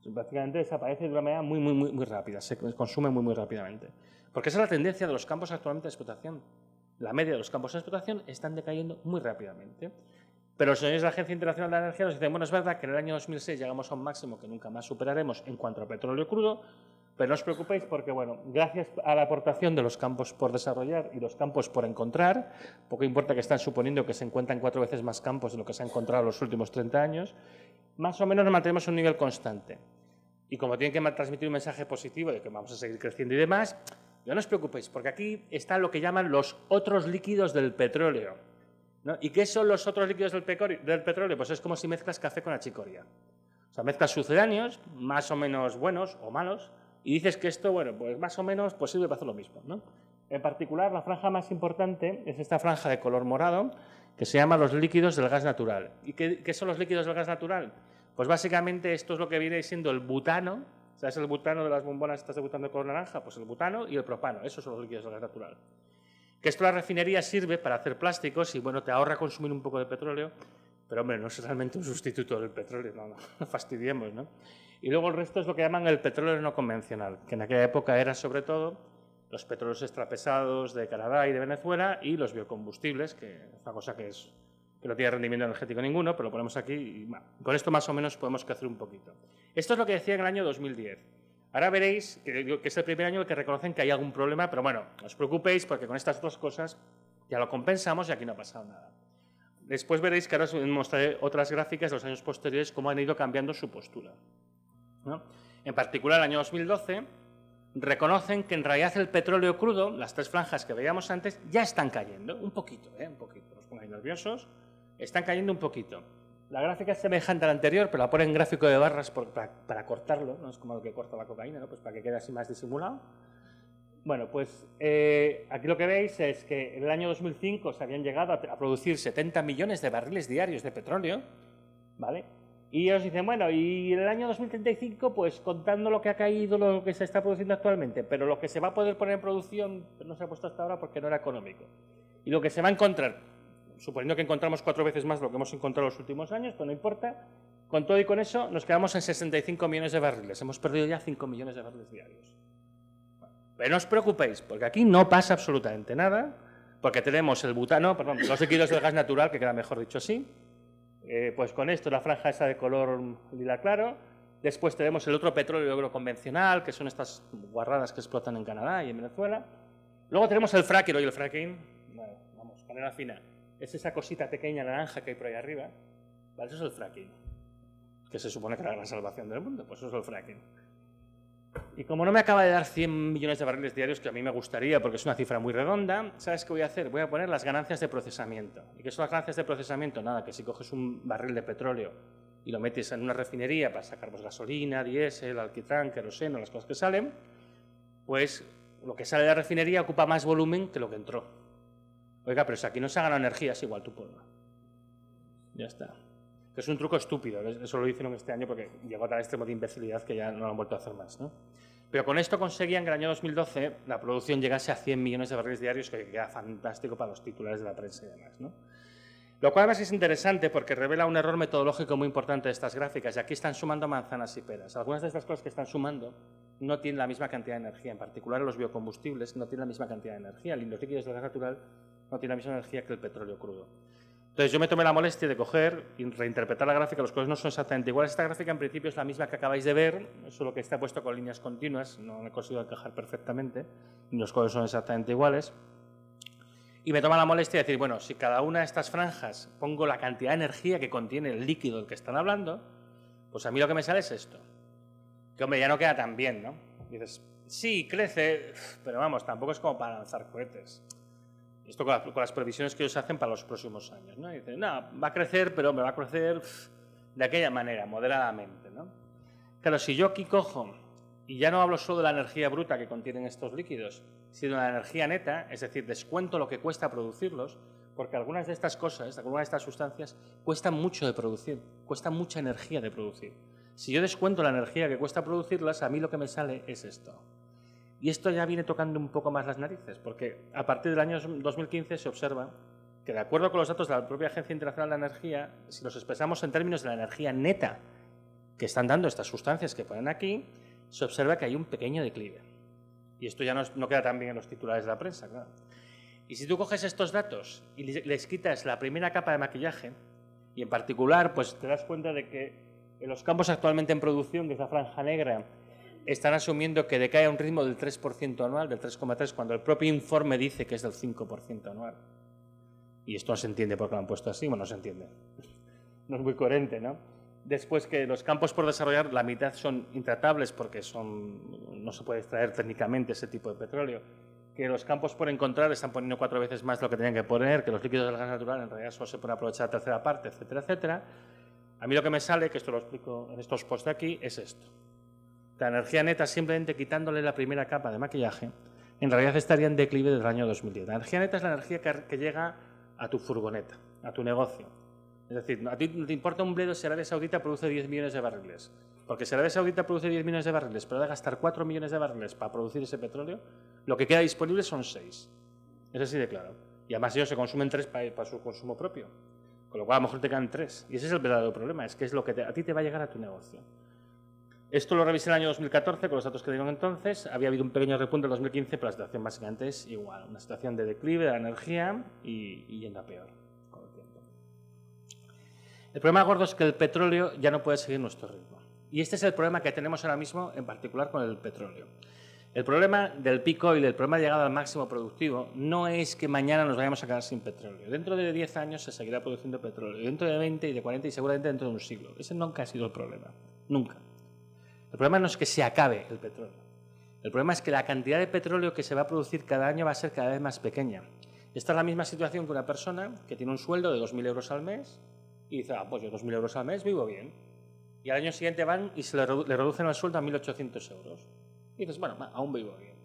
Básicamente desaparece de una manera muy, muy, muy, rápida, se consume muy, muy rápidamente. Porque esa es la tendencia de los campos actualmente de explotación. La media de los campos de explotación están decayendo muy rápidamente. Pero los señores de la Agencia Internacional de la Energía nos dicen, bueno, es verdad que en el año 2006 llegamos a un máximo que nunca más superaremos en cuanto a petróleo crudo, pero no os preocupéis porque, bueno, gracias a la aportación de los campos por desarrollar y los campos por encontrar, poco importa que están suponiendo que se encuentran cuatro veces más campos de lo que se ha encontrado en los últimos 30 años, más o menos nos mantenemos a un nivel constante. Y como tienen que transmitir un mensaje positivo de que vamos a seguir creciendo y demás, no os preocupéis, porque aquí están lo que llaman los otros líquidos del petróleo ¿Y qué son los otros líquidos del, petróleo? Pues es como si mezclas café con achicoria. O sea, mezclas sucedáneos, más o menos buenos o malos, y dices que esto, bueno, pues más o menos pues sirve para hacer lo mismo. En particular, la franja más importante es esta franja de color morado, que se llama los líquidos del gas natural. ¿Y qué, son los líquidos del gas natural? Pues básicamente esto es lo que viene siendo el butano, es el butano de las bombonas que estás butano de color naranja? Pues el butano y el propano, esos son los líquidos del gas natural. Que esto la refinería sirve para hacer plásticos y bueno, te ahorra consumir un poco de petróleo, pero hombre, no es realmente un sustituto del petróleo, no, fastidiemos, ¿no? Y luego el resto es lo que llaman el petróleo no convencional, que en aquella época era sobre todo los petróleos extrapesados de Canadá y de Venezuela y los biocombustibles, que es una cosa que, es, que no tiene rendimiento energético ninguno, pero lo ponemos aquí y con esto más o menos podemos crecer un poquito. Esto es lo que decía en el año 2010. Ahora veréis que, es el primer año que reconocen que hay algún problema, pero bueno, no os preocupéis porque con estas dos cosas ya lo compensamos y aquí no ha pasado nada. Después veréis que ahora os mostraré otras gráficas de los años posteriores, cómo han ido cambiando su postura. ¿no? En particular, el año 2012, reconocen que en realidad el petróleo crudo, las tres franjas que veíamos antes, ya están cayendo, un poquito, ¿eh? un poquito, os pongáis nerviosos, están cayendo un poquito. La gráfica es semejante a la anterior, pero la ponen gráfico de barras para, cortarlo, no es como lo que corta la cocaína, ¿no? pues para que quede así más disimulado. Bueno, pues eh, aquí lo que veis es que en el año 2005 se habían llegado a, a producir 70 millones de barriles diarios de petróleo, ¿vale? Y ellos dicen, bueno, y en el año 2035, pues contando lo que ha caído, lo que se está produciendo actualmente, pero lo que se va a poder poner en producción pues, no se ha puesto hasta ahora porque no era económico. Y lo que se va a encontrar suponiendo que encontramos cuatro veces más lo que hemos encontrado los últimos años, pero pues no importa, con todo y con eso nos quedamos en 65 millones de barriles. Hemos perdido ya 5 millones de barriles diarios. Pero no os preocupéis, porque aquí no pasa absolutamente nada, porque tenemos el butano, perdón, los líquidos del gas natural, que queda mejor dicho así, eh, pues con esto la franja esa de color lila claro, después tenemos el otro petróleo convencional, que son estas guarradas que explotan en Canadá y en Venezuela, luego tenemos el fracking, y el fracking, bueno, vamos, la final es esa cosita pequeña naranja que hay por ahí arriba, ¿vale? Eso es el fracking, que se supone que era la salvación del mundo, pues eso es el fracking. Y como no me acaba de dar 100 millones de barriles diarios, que a mí me gustaría porque es una cifra muy redonda, ¿sabes qué voy a hacer? Voy a poner las ganancias de procesamiento. ¿Y qué son las ganancias de procesamiento? Nada, que si coges un barril de petróleo y lo metes en una refinería para sacar pues, gasolina, diésel, alquitrán, queroseno, las cosas que salen, pues lo que sale de la refinería ocupa más volumen que lo que entró. Oiga, pero si aquí no se ha ganado energía, es igual tu polvo. Ya está. es un truco estúpido, eso lo hicieron este año porque llegó a tal extremo de imbecilidad que ya no lo han vuelto a hacer más. Pero con esto conseguían que en el año 2012 la producción llegase a 100 millones de barriles diarios, que queda fantástico para los titulares de la prensa y demás. ¿no? Lo cual además es interesante porque revela un error metodológico muy importante de estas gráficas. Y aquí están sumando manzanas y peras. Algunas de estas cosas que están sumando no tienen la misma cantidad de energía. En particular, los biocombustibles no tienen la misma cantidad de energía. El líquidos de gas natural no tiene la misma energía que el petróleo crudo. Entonces yo me tomé la molestia de coger y reinterpretar la gráfica, los colores no son exactamente iguales. Esta gráfica en principio es la misma que acabáis de ver, solo que está puesto con líneas continuas, no me he conseguido encajar perfectamente, los colores son exactamente iguales. Y me toma la molestia de decir, bueno, si cada una de estas franjas pongo la cantidad de energía que contiene el líquido del que están hablando, pues a mí lo que me sale es esto. Que hombre, ya no queda tan bien, ¿no? dices, sí, crece, pero vamos, tampoco es como para lanzar cohetes esto con, las previsiones que ellos hacen para los próximos años. ¿no? Y dicen, no, va a crecer, pero me va a crecer de aquella manera, moderadamente. ¿no? Claro, si yo aquí cojo, y ya no hablo solo de la energía bruta que contienen estos líquidos, sino de la energía neta, es decir, descuento lo que cuesta producirlos, porque algunas de estas cosas, algunas de estas sustancias, cuestan mucho de producir, cuesta mucha energía de producir. Si yo descuento la energía que cuesta producirlas, a mí lo que me sale es esto. Y esto ya viene tocando un poco más las narices, porque a partir del año 2015 se observa que, de acuerdo con los datos de la propia Agencia Internacional de la Energía, si los expresamos en términos de la energía neta que están dando estas sustancias que ponen aquí, se observa que hay un pequeño declive. Y esto ya no, queda tan bien en los titulares de la prensa, claro. Y si tú coges estos datos y les quitas la primera capa de maquillaje, y en particular, pues te das cuenta de que en los campos actualmente en producción, que es la franja negra, están asumiendo que decae a un ritmo del 3% anual, del 3,3%, cuando el propio informe dice que es del 5% anual. Y esto no se entiende por qué lo han puesto así, bueno, no se entiende. No es muy coherente, ¿no? Después que los campos por desarrollar, la mitad son intratables porque no se puede extraer técnicamente ese tipo de petróleo. Que los campos por encontrar están poniendo cuatro veces más lo que tenían que poner, que los líquidos del gas natural en realidad solo se pueden aprovechar la tercera parte, etcétera, etcétera. A mí lo que me sale, que esto lo explico en estos posts de aquí, es esto. La energía neta, simplemente quitándole la primera capa de maquillaje, en realidad estaría en declive desde el año 2010. La energía neta es la energía que llega a tu furgoneta, a tu negocio. Es decir, a ti no te importa un bledo si Arabia Saudita produce 10 millones de barriles. Porque si Arabia Saudita produce 10 millones de barriles, pero ha gastar 4 millones de barriles para producir ese petróleo, lo que queda disponible son 6. Es así de claro. Y además ellos se consumen 3 para, su consumo propio. Con lo cual a lo mejor te quedan 3. Y ese es el verdadero problema, es que es lo que a ti te va a llegar a tu negocio. Esto lo revisé en el año 2014 con los datos que dieron entonces. Había habido un pequeño repunte en 2015, pero la situación básicamente es igual. Una situación de declive de la energía y, y yendo a peor con el tiempo. El problema gordo es que el petróleo ya no puede seguir nuestro ritmo. Y este es el problema que tenemos ahora mismo, en particular con el petróleo. El problema del pico y del problema de llegada al máximo productivo no es que mañana nos vayamos a quedar sin petróleo. Dentro de 10 años se seguirá produciendo petróleo, dentro de 20 y de 40 y seguramente dentro de un siglo. Ese nunca ha sido el problema, nunca. El problema no es que se acabe el petróleo. El problema es que la cantidad de petróleo que se va a producir cada año va a ser cada vez más pequeña. Esta es la misma situación que una persona que tiene un sueldo de 2.000 euros al mes y dice, ah, pues yo 2.000 euros al mes vivo bien. Y al año siguiente van y se le, reducen el sueldo a 1.800 euros. Y dices, bueno, aún vivo bien.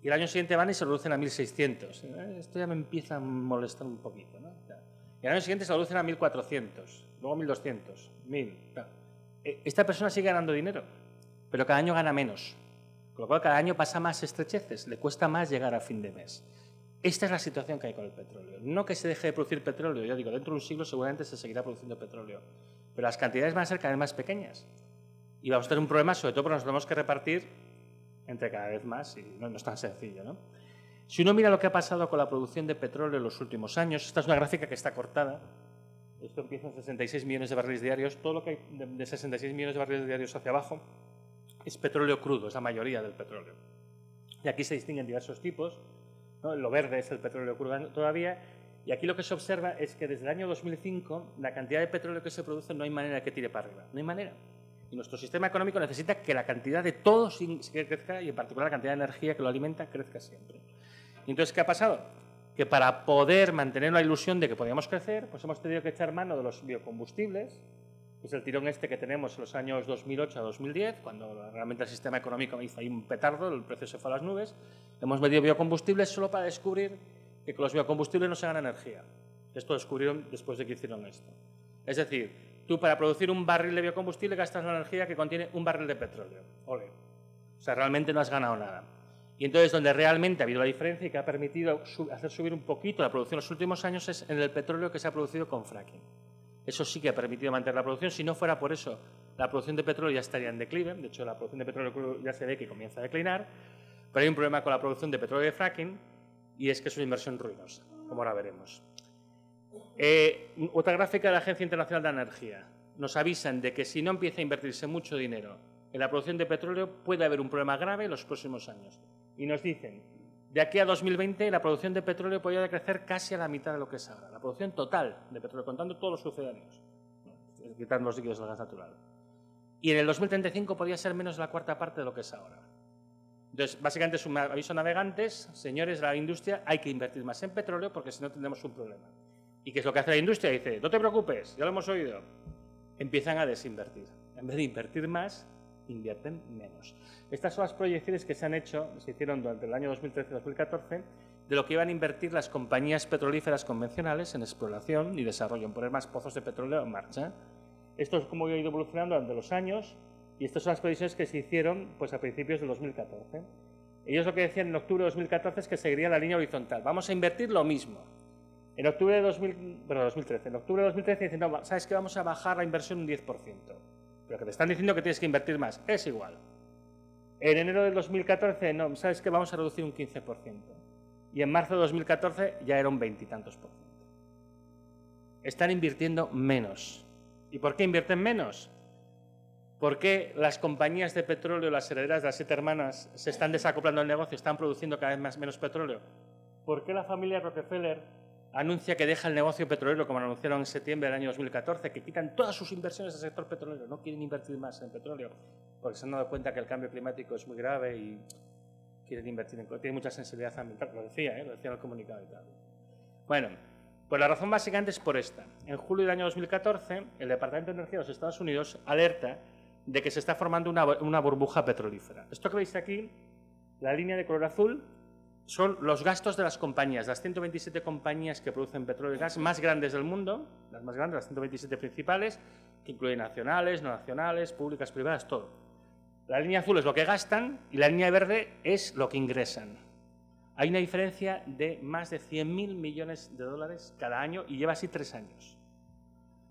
Y el año siguiente van y se reducen a 1.600. Eh, esto ya me empieza a molestar un poquito. ¿no? Y al año siguiente se reducen a 1.400, luego 1.200, 1.000. E-, Esta persona sigue ganando dinero pero cada año gana menos. Con lo cual cada año pasa más estrecheces, le cuesta más llegar a fin de mes. Esta es la situación que hay con el petróleo. No que se deje de producir petróleo, yo digo, dentro de un siglo seguramente se seguirá produciendo petróleo, pero las cantidades van a ser cada vez más pequeñas. Y vamos a tener un problema, sobre todo porque nos tenemos que repartir entre cada vez más, y no, es tan sencillo. ¿no? Si uno mira lo que ha pasado con la producción de petróleo en los últimos años, esta es una gráfica que está cortada, esto empieza en 66 millones de barriles diarios, todo lo que hay de 66 millones de barriles diarios hacia abajo es petróleo crudo, es la mayoría del petróleo. Y aquí se distinguen diversos tipos. Lo verde es el petróleo crudo todavía. Y aquí lo que se observa es que desde el año 2005 la cantidad de petróleo que se produce no hay manera que tire para arriba. No hay manera. Y nuestro sistema económico necesita que la cantidad de todo crezca y en particular la cantidad de energía que lo alimenta crezca siempre. entonces, ¿qué ha pasado? Que para poder mantener la ilusión de que podíamos crecer, pues hemos tenido que echar mano de los biocombustibles, es pues el tirón este que tenemos en los años 2008 a 2010, cuando realmente el sistema económico hizo ahí un petardo, el precio se fue a las nubes, hemos medido biocombustibles solo para descubrir que con los biocombustibles no se gana energía. Esto descubrieron después de que hicieron esto. Es decir, tú para producir un barril de biocombustible gastas la energía que contiene un barril de petróleo. O sea, realmente no has ganado nada. Y entonces donde realmente ha habido la diferencia y que ha permitido hacer subir un poquito la producción en los últimos años es en el petróleo que se ha producido con fracking. Eso sí que ha permitido mantener la producción. Si no fuera por eso, la producción de petróleo ya estaría en declive. De hecho, la producción de petróleo ya se ve que comienza a declinar. Pero hay un problema con la producción de petróleo de fracking y es que es una inversión ruinosa, como ahora veremos. Eh, otra gráfica de la Agencia Internacional de Energía. Nos avisan de que si no empieza a invertirse mucho dinero en la producción de petróleo, puede haber un problema grave en los próximos años. Y nos dicen de aquí a 2020 la producción de petróleo podría crecer casi a la mitad de lo que es ahora, la producción total de petróleo, contando todos los sucedáneos, quitando los líquidos del gas natural. Y en el 2035 podría ser menos de la cuarta parte de lo que es ahora. Entonces, básicamente es un aviso navegantes, señores de la industria, hay que invertir más en petróleo porque si no tendremos un problema. ¿Y qué es lo que hace la industria? Dice, no te preocupes, ya lo hemos oído. Empiezan a desinvertir. En vez de invertir más, invierten menos. Estas son las proyecciones que se han hecho, se hicieron durante el año 2013-2014, de lo que iban a invertir las compañías petrolíferas convencionales en exploración y desarrollo, en poner más pozos de petróleo en marcha. Esto es como ha ido evolucionando durante los años y estas son las proyecciones que se hicieron pues, a principios del 2014. Ellos lo que decían en octubre de 2014 es que seguiría la línea horizontal. Vamos a invertir lo mismo. En octubre de 2013, en octubre de 2013 dicen, no, sabes que vamos a bajar la inversión un 10% pero que te están diciendo que tienes que invertir más. Es igual. En enero del 2014, no, ¿sabes que Vamos a reducir un 15%. Y en marzo de 2014 ya era un veintitantos por ciento. Están invirtiendo menos. ¿Y por qué invierten menos? ¿Por qué las compañías de petróleo, las herederas de las siete hermanas, se están desacoplando el negocio, están produciendo cada vez más, menos petróleo? ¿Por qué la familia Rockefeller anuncia que deja el negocio petrolero, como lo anunciaron en septiembre del año 2014, que quitan todas sus inversiones al sector petrolero, no quieren invertir más en petróleo, porque se han dado cuenta que el cambio climático es muy grave y quieren invertir en... Tiene mucha sensibilidad ambiental, lo decía, ¿eh? lo decía en el comunicado Bueno, pues la razón básicamente es por esta. En julio del año 2014, el Departamento de Energía de los Estados Unidos alerta de que se está formando una, una burbuja petrolífera. Esto que veis aquí, la línea de color azul, son los gastos de las compañías, las 127 compañías que producen petróleo y gas más grandes del mundo, las más grandes, las 127 principales, que incluyen nacionales, no nacionales, públicas, privadas, todo. La línea azul es lo que gastan y la línea verde es lo que ingresan. Hay una diferencia de más de 100.000 millones de dólares cada año y lleva así tres años.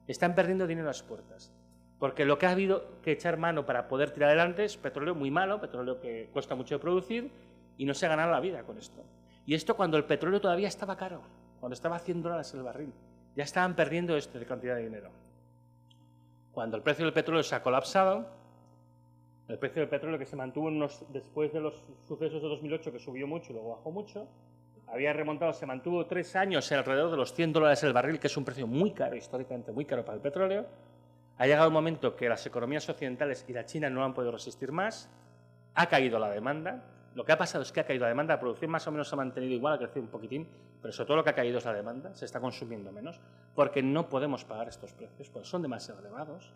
Están perdiendo dinero a las puertas. Porque lo que ha habido que echar mano para poder tirar adelante es petróleo muy malo, petróleo que cuesta mucho de producir, y no se ganado la vida con esto. Y esto cuando el petróleo todavía estaba caro, cuando estaba a 100 dólares el barril. Ya estaban perdiendo esta cantidad de dinero. Cuando el precio del petróleo se ha colapsado, el precio del petróleo que se mantuvo después de los sucesos de 2008, que subió mucho y luego bajó mucho, había remontado, se mantuvo tres años alrededor de los 100 dólares el barril, que es un precio muy caro, históricamente muy caro para el petróleo. Ha llegado un momento que las economías occidentales y la China no han podido resistir más, ha caído la demanda, lo que ha pasado es que ha caído la demanda, la producción más o menos se ha mantenido igual, ha crecido un poquitín, pero sobre todo lo que ha caído es la demanda, se está consumiendo menos, porque no podemos pagar estos precios, pues son demasiado elevados.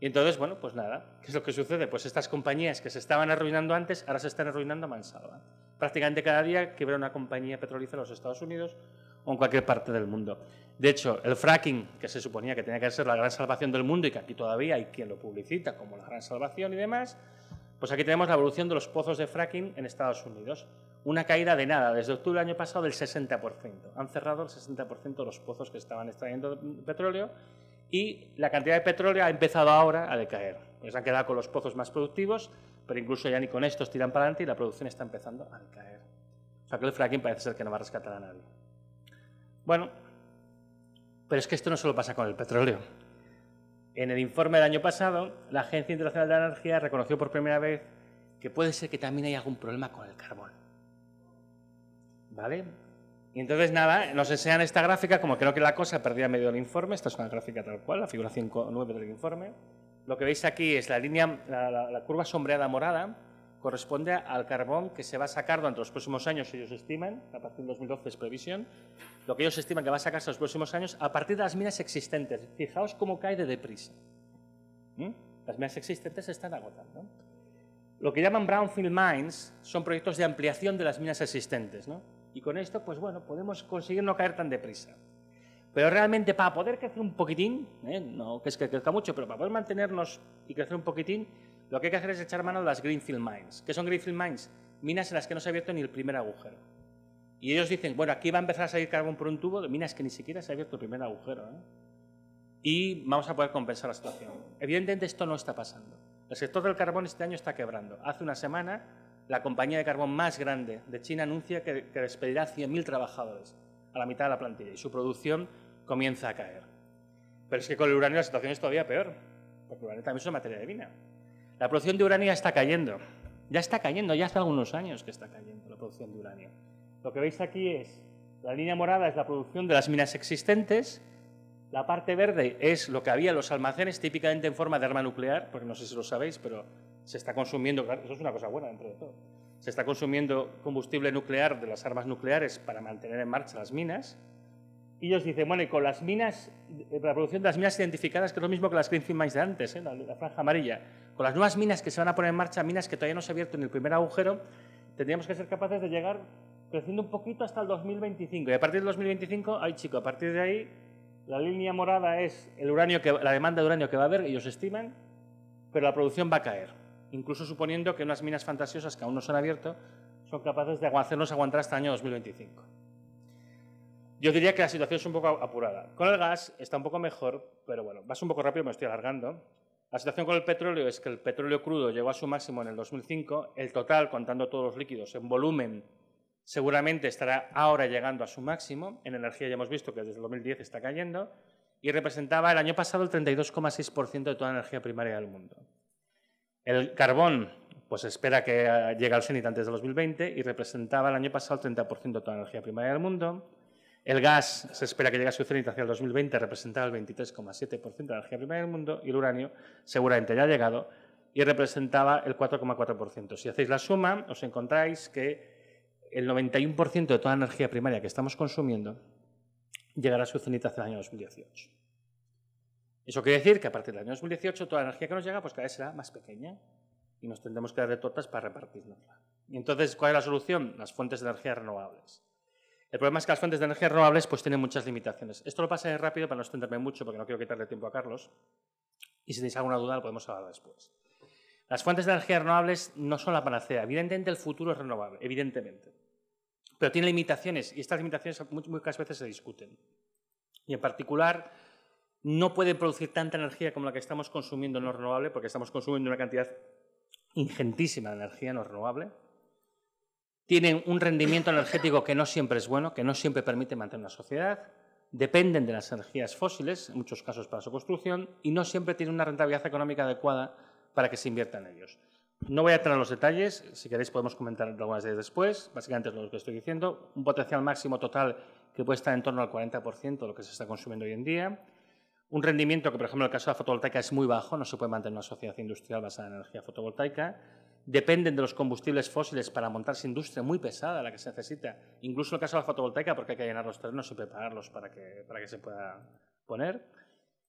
Y entonces, bueno, pues nada, ¿qué es lo que sucede? Pues estas compañías que se estaban arruinando antes, ahora se están arruinando a mansalva. Prácticamente cada día quiebra una compañía petrolífera en los Estados Unidos o en cualquier parte del mundo. De hecho, el fracking, que se suponía que tenía que ser la gran salvación del mundo y que aquí todavía hay quien lo publicita como la gran salvación y demás, pues aquí tenemos la evolución de los pozos de fracking en Estados Unidos. Una caída de nada, desde octubre del año pasado del 60%. Han cerrado el 60% de los pozos que estaban extrayendo petróleo y la cantidad de petróleo ha empezado ahora a decaer. Se pues han quedado con los pozos más productivos, pero incluso ya ni con estos tiran para adelante y la producción está empezando a decaer. O sea que el fracking parece ser que no va a rescatar a nadie. Bueno, pero es que esto no solo pasa con el petróleo. En el informe del año pasado, la Agencia Internacional de Energía reconoció por primera vez que puede ser que también haya algún problema con el carbón. ¿Vale? Y entonces, nada, nos enseñan esta gráfica, como creo que la cosa perdía medio del informe, esta es una gráfica tal cual, la figura 5.9 del informe. Lo que veis aquí es la línea, la curva sombreada morada, corresponde al carbón que se va a sacar durante los próximos años, ellos estiman, a partir del 2012 es previsión, lo que ellos estiman que va a sacarse en los próximos años a partir de las minas existentes. Fijaos cómo cae de deprisa. ¿Mm? Las minas existentes se están agotando. Lo que llaman brownfield mines son proyectos de ampliación de las minas existentes. Y con esto, pues bueno, podemos conseguir no caer tan deprisa. Pero realmente para poder crecer un poquitín, ¿eh? no que es que crezca mucho, pero para poder mantenernos y crecer un poquitín, lo que hay que hacer es echar mano de las Greenfield Mines. ¿Qué son Greenfield Mines? Minas en las que no se ha abierto ni el primer agujero. Y ellos dicen, bueno, aquí va a empezar a salir carbón por un tubo de minas que ni siquiera se ha abierto el primer agujero. ¿eh? Y vamos a poder compensar la situación. Evidentemente esto no está pasando. El sector del carbón este año está quebrando. Hace una semana la compañía de carbón más grande de China anuncia que, despedirá 100.000 trabajadores a la mitad de la plantilla y su producción comienza a caer. Pero es que con el uranio la situación es todavía peor, porque el uranio también es una materia divina. La producción de uranio está cayendo. Ya está cayendo, ya hace algunos años que está cayendo la producción de uranio. Lo que veis aquí es, la línea morada es la producción de las minas existentes, la parte verde es lo que había en los almacenes típicamente en forma de arma nuclear, porque no sé si lo sabéis, pero se está consumiendo, claro, eso es una cosa buena dentro de todo, se está consumiendo combustible nuclear de las armas nucleares para mantener en marcha las minas, y ellos dicen, bueno, y con las minas, eh, la producción de las minas identificadas, que es lo mismo que las Greenfield Mines de antes, ¿eh? la, franja amarilla, con las nuevas minas que se van a poner en marcha, minas que todavía no se han abierto en el primer agujero, tendríamos que ser capaces de llegar creciendo un poquito hasta el 2025. Y a partir del 2025, ay chico, a partir de ahí, la línea morada es el uranio que, la demanda de uranio que va a haber, ellos estiman, pero la producción va a caer. Incluso suponiendo que unas minas fantasiosas que aún no se han abierto son capaces de hacernos aguantar hasta el año 2025. Yo diría que la situación es un poco apurada. Con el gas está un poco mejor, pero bueno, vas un poco rápido, me estoy alargando. La situación con el petróleo es que el petróleo crudo llegó a su máximo en el 2005, el total, contando todos los líquidos en volumen, seguramente estará ahora llegando a su máximo, en energía ya hemos visto que desde el 2010 está cayendo, y representaba el año pasado el 32,6% de toda la energía primaria del mundo. El carbón, pues espera que eh, llegue al cenit antes de 2020 y representaba el año pasado el 30% de toda la energía primaria del mundo. El gas se espera que llegue a su cenit hacia el 2020, representaba el 23,7% de la energía primaria del mundo y el uranio seguramente ya ha llegado y representaba el 4,4%. Si hacéis la suma, os encontráis que el 91% de toda la energía primaria que estamos consumiendo llegará a su cenit hacia el año 2018. Eso quiere decir que a partir del año 2018 toda la energía que nos llega pues cada vez será más pequeña y nos tendremos que dar de tortas para repartirnosla. Y entonces, ¿cuál es la solución? Las fuentes de energía renovables. El problema es que las fuentes de energía renovables pues tienen muchas limitaciones. Esto lo pasaré rápido para no extenderme mucho porque no quiero quitarle tiempo a Carlos. Y si tenéis alguna duda lo podemos hablar después. Las fuentes de energía renovables no son la panacea. Evidentemente el futuro es renovable, evidentemente. Pero tiene limitaciones y estas limitaciones muchas veces se discuten. Y en particular no pueden producir tanta energía como la que estamos consumiendo en lo renovable porque estamos consumiendo una cantidad ingentísima de energía no renovable tienen un rendimiento energético que no siempre es bueno, que no siempre permite mantener una sociedad, dependen de las energías fósiles, en muchos casos para su construcción, y no siempre tienen una rentabilidad económica adecuada para que se invierta en ellos. No voy a entrar en los detalles, si queréis podemos comentarlo algunas de después, básicamente es lo que estoy diciendo, un potencial máximo total que puede estar en torno al 40% de lo que se está consumiendo hoy en día, un rendimiento que, por ejemplo, en el caso de la fotovoltaica es muy bajo, no se puede mantener una sociedad industrial basada en energía fotovoltaica, dependen de los combustibles fósiles para montar montarse industria muy pesada, la que se necesita, incluso en el caso de la fotovoltaica, porque hay que llenar los terrenos y prepararlos para que, para que se pueda poner,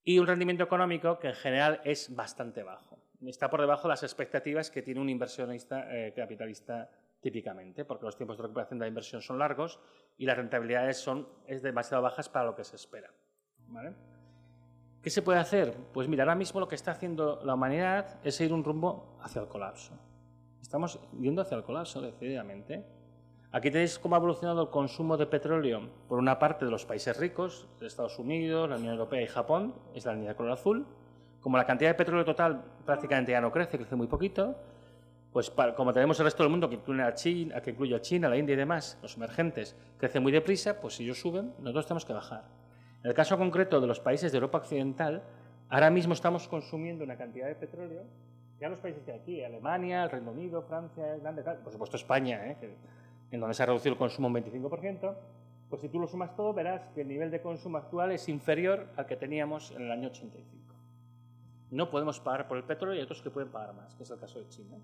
y un rendimiento económico que en general es bastante bajo. Está por debajo de las expectativas que tiene un inversionista eh, capitalista típicamente, porque los tiempos de recuperación de la inversión son largos y las rentabilidades son es demasiado bajas para lo que se espera. ¿Qué se puede hacer? Pues mira, ahora mismo lo que está haciendo la humanidad es ir un rumbo hacia el colapso. Estamos yendo hacia el colapso decididamente. Aquí tenéis cómo ha evolucionado el consumo de petróleo por una parte de los países ricos, Estados Unidos, la Unión Europea y Japón, es la línea de color azul. Como la cantidad de petróleo total prácticamente ya no crece, crece muy poquito, pues como tenemos el resto del mundo que incluye, a China, que incluye a China, la India y demás, los emergentes, crece muy deprisa, pues si ellos suben, nosotros tenemos que bajar. En el caso concreto de los países de Europa Occidental, ahora mismo estamos consumiendo una cantidad de petróleo ya los países de aquí, Alemania, el Reino Unido, Francia, Irlanda, por supuesto España, ¿eh? en donde se ha reducido el consumo un 25%, pues si tú lo sumas todo verás que el nivel de consumo actual es inferior al que teníamos en el año 85. No podemos pagar por el petróleo y otros que pueden pagar más, que es el caso de China.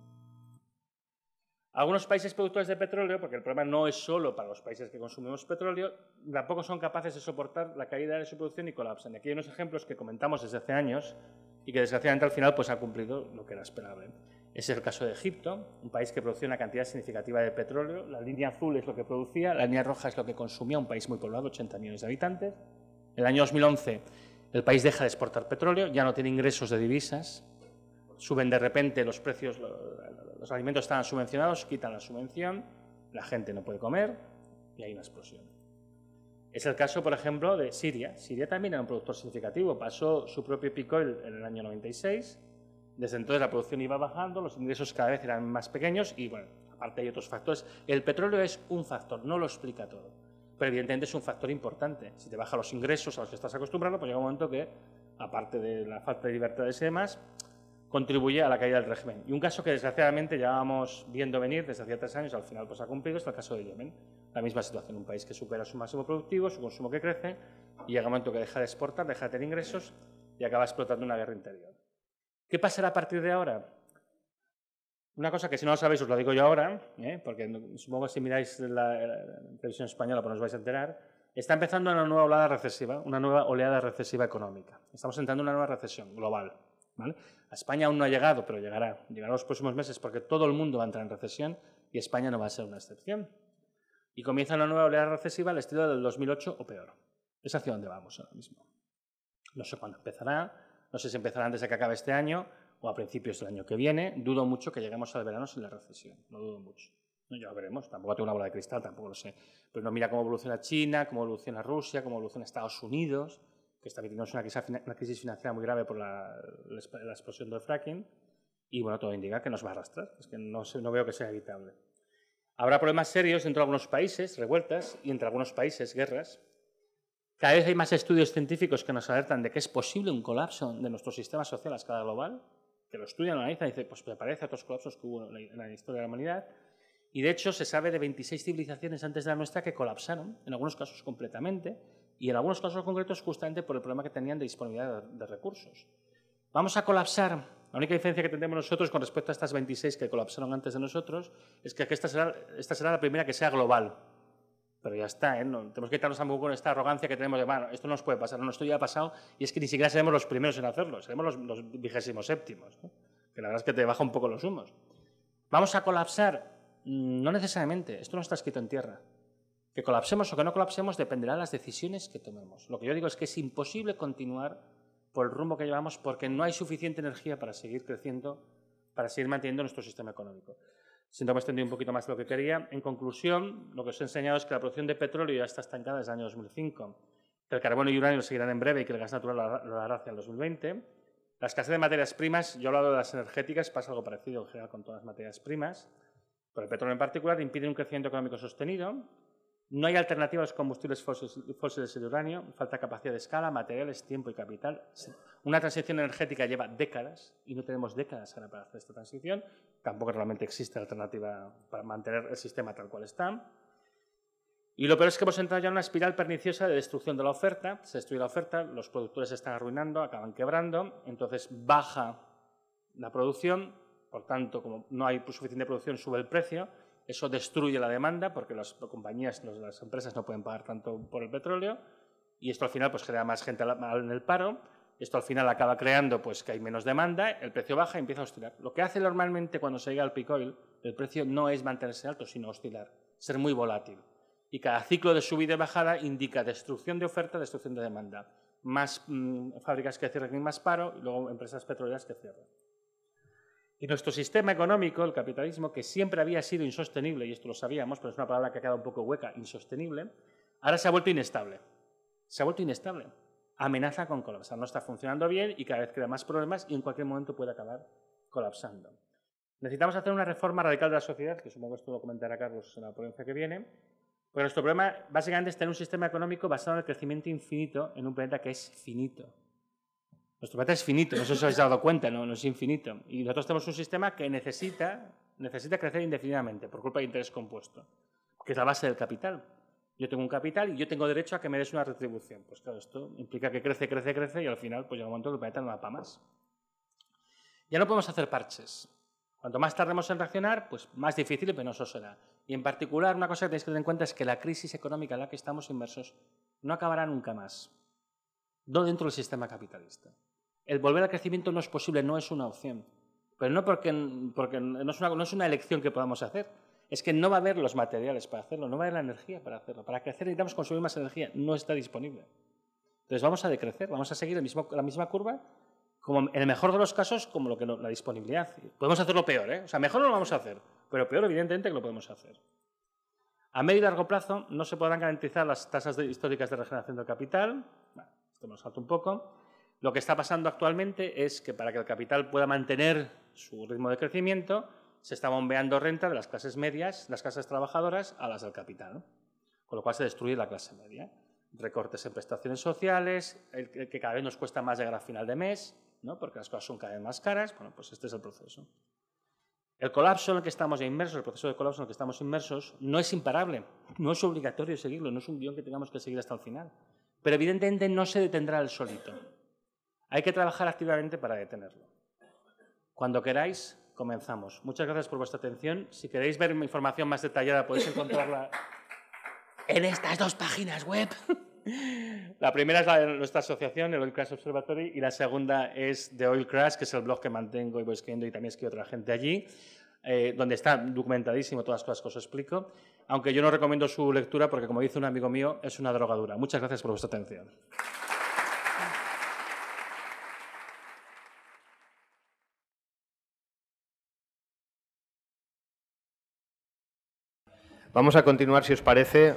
Algunos países productores de petróleo, porque el problema no es solo para los países que consumimos petróleo, tampoco son capaces de soportar la caída de su producción y colapsan. aquí hay unos ejemplos que comentamos desde hace años, y que desgraciadamente al final pues, ha cumplido lo que era esperable. Ese es el caso de Egipto, un país que produce una cantidad significativa de petróleo. La línea azul es lo que producía, la línea roja es lo que consumía, un país muy poblado, 80 millones de habitantes. En el año 2011 el país deja de exportar petróleo, ya no tiene ingresos de divisas, suben de repente los precios, los alimentos están subvencionados, quitan la subvención, la gente no puede comer y hay una explosión. Es el caso, por ejemplo, de Siria. Siria también era un productor significativo, pasó su propio pico en el año 96. Desde entonces la producción iba bajando, los ingresos cada vez eran más pequeños y, bueno, aparte hay otros factores. El petróleo es un factor, no lo explica todo, pero evidentemente es un factor importante. Si te baja los ingresos a los que estás acostumbrado, pues llega un momento que, aparte de la falta de libertades y demás, contribuye a la caída del régimen. Y un caso que desgraciadamente ya vamos viendo venir desde hace tres años, al final pues ha cumplido, es el caso de Yemen la misma situación, un país que supera su máximo productivo, su consumo que crece, y llega un momento que deja de exportar, deja de tener ingresos y acaba explotando una guerra interior. ¿Qué pasará a partir de ahora? Una cosa que si no lo sabéis os lo digo yo ahora, ¿eh? porque supongo que si miráis la, televisión española pues nos vais a enterar, está empezando una nueva oleada recesiva, una nueva oleada recesiva económica. Estamos entrando en una nueva recesión global. A España aún no ha llegado, pero llegará. Llegará los próximos meses porque todo el mundo va a entrar en recesión y España no va a ser una excepción y comienza una nueva oleada recesiva al estilo del 2008 o peor. Es hacia donde vamos ahora mismo. No sé cuándo empezará, no sé si empezará antes de que acabe este año o a principios del año que viene. Dudo mucho que lleguemos al verano sin la recesión, No dudo mucho. No, ya lo veremos, tampoco tengo una bola de cristal, tampoco lo sé. Pero no mira cómo evoluciona China, cómo evoluciona Rusia, cómo evoluciona Estados Unidos, que está viviendo una crisis, financiera muy grave por la, explosión del fracking. Y bueno, todo indica que nos va a arrastrar, es que no veo que sea evitable. Habrá problemas serios dentro de algunos países, revueltas, y entre algunos países, guerras. Cada vez hay más estudios científicos que nos alertan de que es posible un colapso de nuestro sistema social a escala global, que lo estudian, lo analizan y dicen, pues me parece a otros colapsos que hubo en la historia de la humanidad. Y de hecho se sabe de 26 civilizaciones antes de la nuestra que colapsaron, en algunos casos completamente, y en algunos casos concretos justamente por el problema que tenían de disponibilidad de recursos. ¿Vamos a colapsar la única diferencia que tendremos nosotros con respecto a estas 26 que colapsaron antes de nosotros es que esta será, la primera que sea global. Pero ya está, ¿eh? no, tenemos que quitarnos tampoco con esta arrogancia que tenemos de, bueno, esto no nos puede pasar, no, esto ya ha pasado, y es que ni siquiera seremos los primeros en hacerlo, seremos los, vigésimos séptimos, que la verdad es que te baja un poco los humos. ¿Vamos a colapsar? Mm, no necesariamente, esto no está escrito en tierra. Que colapsemos o que no colapsemos dependerá de las decisiones que tomemos. Lo que yo digo es que es imposible continuar por el rumbo que llevamos, porque no hay suficiente energía para seguir creciendo, para seguir manteniendo nuestro sistema económico. Siento que me extendido un poquito más de lo que quería. En conclusión, lo que os he enseñado es que la producción de petróleo ya está estancada desde el año 2005, que el carbono y el uranio seguirán en breve y que el gas natural lo hará hacia el 2020. La escasez de materias primas, yo he hablado de las energéticas, pasa algo parecido en general con todas las materias primas, pero el petróleo en particular impide un crecimiento económico sostenido, no hay alternativas a los combustibles fósiles y de uranio, falta capacidad de escala, materiales, tiempo y capital. Una transición energética lleva décadas y no tenemos décadas para hacer esta transición. Tampoco realmente existe alternativa para mantener el sistema tal cual está. Y lo peor es que hemos entrado ya en una espiral perniciosa de destrucción de la oferta. Se destruye la oferta, los productores se están arruinando, acaban quebrando, entonces baja la producción, por tanto, como no hay suficiente producción, sube el precio eso destruye la demanda porque las compañías, las empresas no pueden pagar tanto por el petróleo y esto al final pues genera más gente en el paro. Esto al final acaba creando pues que hay menos demanda, el precio baja y empieza a oscilar. Lo que hace normalmente cuando se llega al peak oil, el precio no es mantenerse alto, sino oscilar, ser muy volátil. Y cada ciclo de subida y bajada indica destrucción de oferta, destrucción de demanda. Más mm, fábricas que cierren, y más paro, y luego empresas petroleras que cierran. Y nuestro sistema económico, el capitalismo, que siempre había sido insostenible, y esto lo sabíamos, pero es una palabra que ha quedado un poco hueca, insostenible, ahora se ha vuelto inestable. Se ha vuelto inestable. Amenaza con colapsar. No está funcionando bien y cada vez crea más problemas y en cualquier momento puede acabar colapsando. Necesitamos hacer una reforma radical de la sociedad, que supongo que esto lo comentará Carlos en la ponencia que viene, porque nuestro problema básicamente está en un sistema económico basado en el crecimiento infinito en un planeta que es finito. Nuestro planeta es finito, no sé si os habéis dado cuenta, no, es infinito. Y nosotros tenemos un sistema que necesita, necesita crecer indefinidamente por culpa de interés compuesto, que es la base del capital. Yo tengo un capital y yo tengo derecho a que me des una retribución. Pues claro, esto implica que crece, crece, crece y al final pues llega un momento que el planeta no da para más. Ya no podemos hacer parches. Cuanto más tardemos en reaccionar, pues más difícil y penoso será. Y en particular, una cosa que tenéis que tener en cuenta es que la crisis económica en la que estamos inmersos no acabará nunca más. No dentro del sistema capitalista el volver al crecimiento no es posible, no es una opción. Pero no porque, no, es una, elección que podamos hacer. Es que no va a haber los materiales para hacerlo, no va a haber la energía para hacerlo. Para crecer necesitamos consumir más energía, no está disponible. Entonces vamos a decrecer, vamos a seguir la misma curva, como en el mejor de los casos, como lo que la disponibilidad. Podemos hacerlo peor, ¿eh? O sea, mejor no lo vamos a hacer, pero peor evidentemente que lo podemos hacer. A medio y largo plazo no se podrán garantizar las tasas históricas de regeneración del capital, esto nos salta un poco, lo que está pasando actualmente es que para que el capital pueda mantener su ritmo de crecimiento, se está bombeando renta de las clases medias, las clases trabajadoras, a las del capital, con lo cual se destruye la clase media. Recortes en prestaciones sociales, que cada vez nos cuesta más llegar a final de mes, porque las cosas son cada vez más caras. Bueno, pues este es el proceso. El colapso en el que estamos inmersos, el proceso de colapso en el que estamos inmersos, no es imparable, no es obligatorio seguirlo, no es un guión que tengamos que seguir hasta el final. Pero evidentemente no se detendrá el solito. Hay que trabajar activamente para detenerlo. Cuando queráis, comenzamos. Muchas gracias por vuestra atención. Si queréis ver información más detallada, podéis encontrarla en estas dos páginas web. La primera es la de nuestra asociación, el Oil Crash Observatory, y la segunda es de Oil Crash, que es el blog que mantengo y voy escribiendo y también escribo otra gente allí, eh, donde está documentadísimo todas las cosas que os explico, aunque yo no recomiendo su lectura porque, como dice un amigo mío, es una drogadura. Muchas gracias por vuestra atención. Vamos a continuar, si os parece.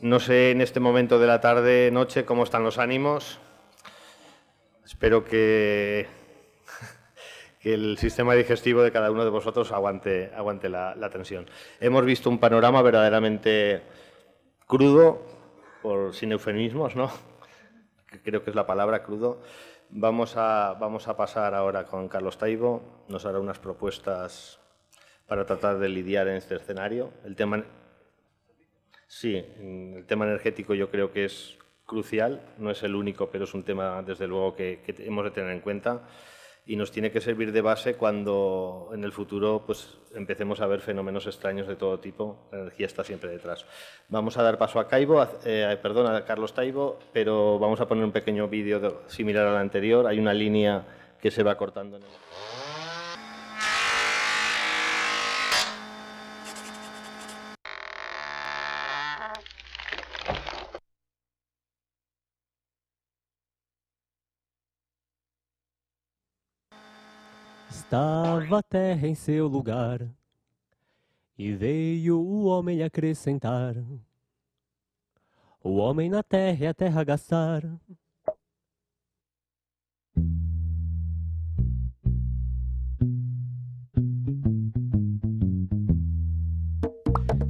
No sé en este momento de la tarde, noche, cómo están los ánimos. Espero que, el sistema digestivo de cada uno de vosotros aguante, la, tensión. Hemos visto un panorama verdaderamente crudo, por, sin eufemismos, ¿no? Creo que es la palabra crudo. Vamos a, vamos a pasar ahora con Carlos Taibo, nos hará unas propuestas para tratar de lidiar en este escenario. El tema, sí, el tema energético yo creo que es crucial, no es el único, pero es un tema desde luego que, que hemos de tener en cuenta y nos tiene que servir de base cuando en el futuro pues, empecemos a ver fenómenos extraños de todo tipo. La energía está siempre detrás. Vamos a dar paso a Caibo, eh, perdón, a Carlos Taibo, pero vamos a poner un pequeño vídeo similar al anterior. Hay una línea que se va cortando en el... estava a terra em seu lugar, e veio o homem acrescentar. O homem na terra e é a terra gastar.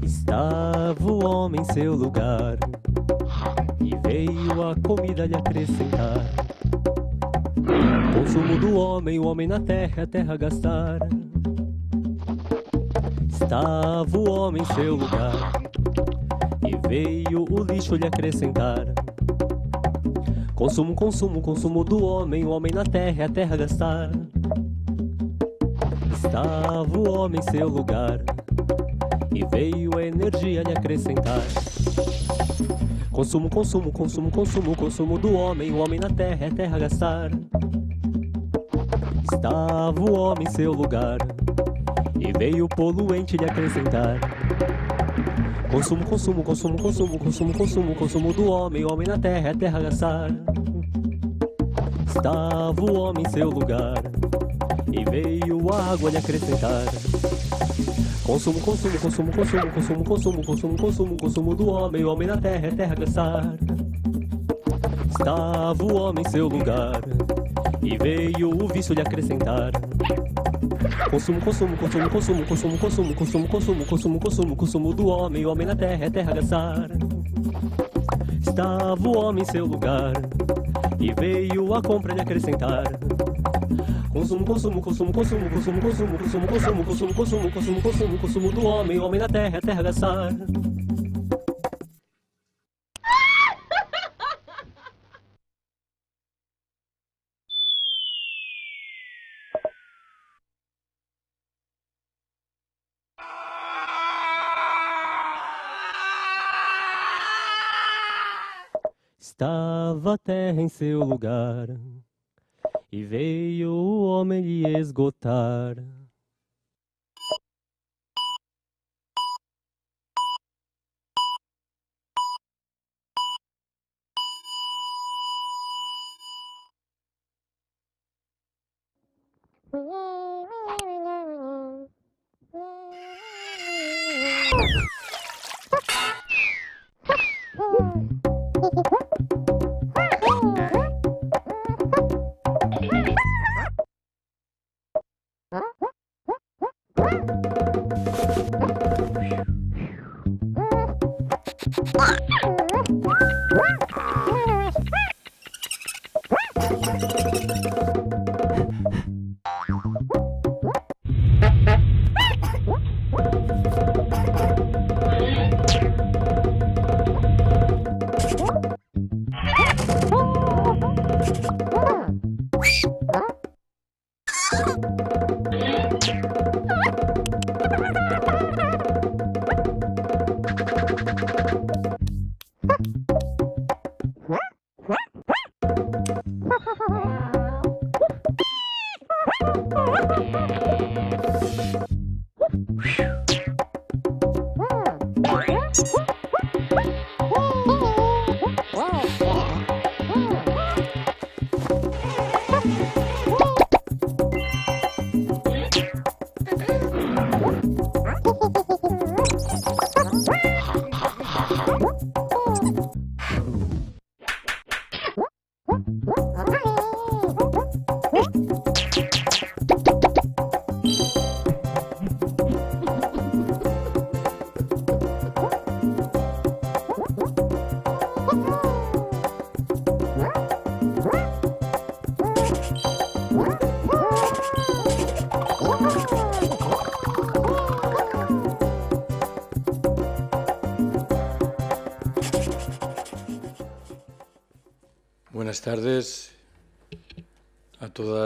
Estava o homem em seu lugar, e veio a comida lhe acrescentar. Consumo do homem, o homem na terra, a terra gastara. Estava o homem em seu lugar, e veio o lixo lhe acrescentar. Consumo, consumo, consumo do homem, o homem na terra, a terra gastar. Estava o homem em seu lugar, e veio a energia lhe acrescentar. Consumo, consumo, consumo, consumo, consumo do homem, o homem na terra é terra gastar. Estava o homem em seu lugar, e veio o poluente lhe acrescentar. Consumo, consumo, consumo, consumo, consumo, consumo, consumo do homem, o homem na terra é terra gastar. Estava o homem em seu lugar, e veio a água lhe acrescentar. Consumo, consumo, consumo, consumo, consumo, consumo, consumo, consumo, consumo do homem, o homem na terra, é terra cansar. Estava o homem em seu lugar e veio o vício lhe acrescentar. Consumo, consumo, consumo, consumo, consumo, consumo, consumo, consumo, consumo, consumo, consumo do homem, o homem na terra, é terra gastar. Estava o homem em seu lugar e veio a compra lhe acrescentar. Consumo, consumo, consumo, consumo, consumo, consumo, consumo, consumo, consumo, consumo, consumo, consumo, consumo do homem, homem da terra, terra da Estava a terra em seu lugar. E veio o homem lhe esgotar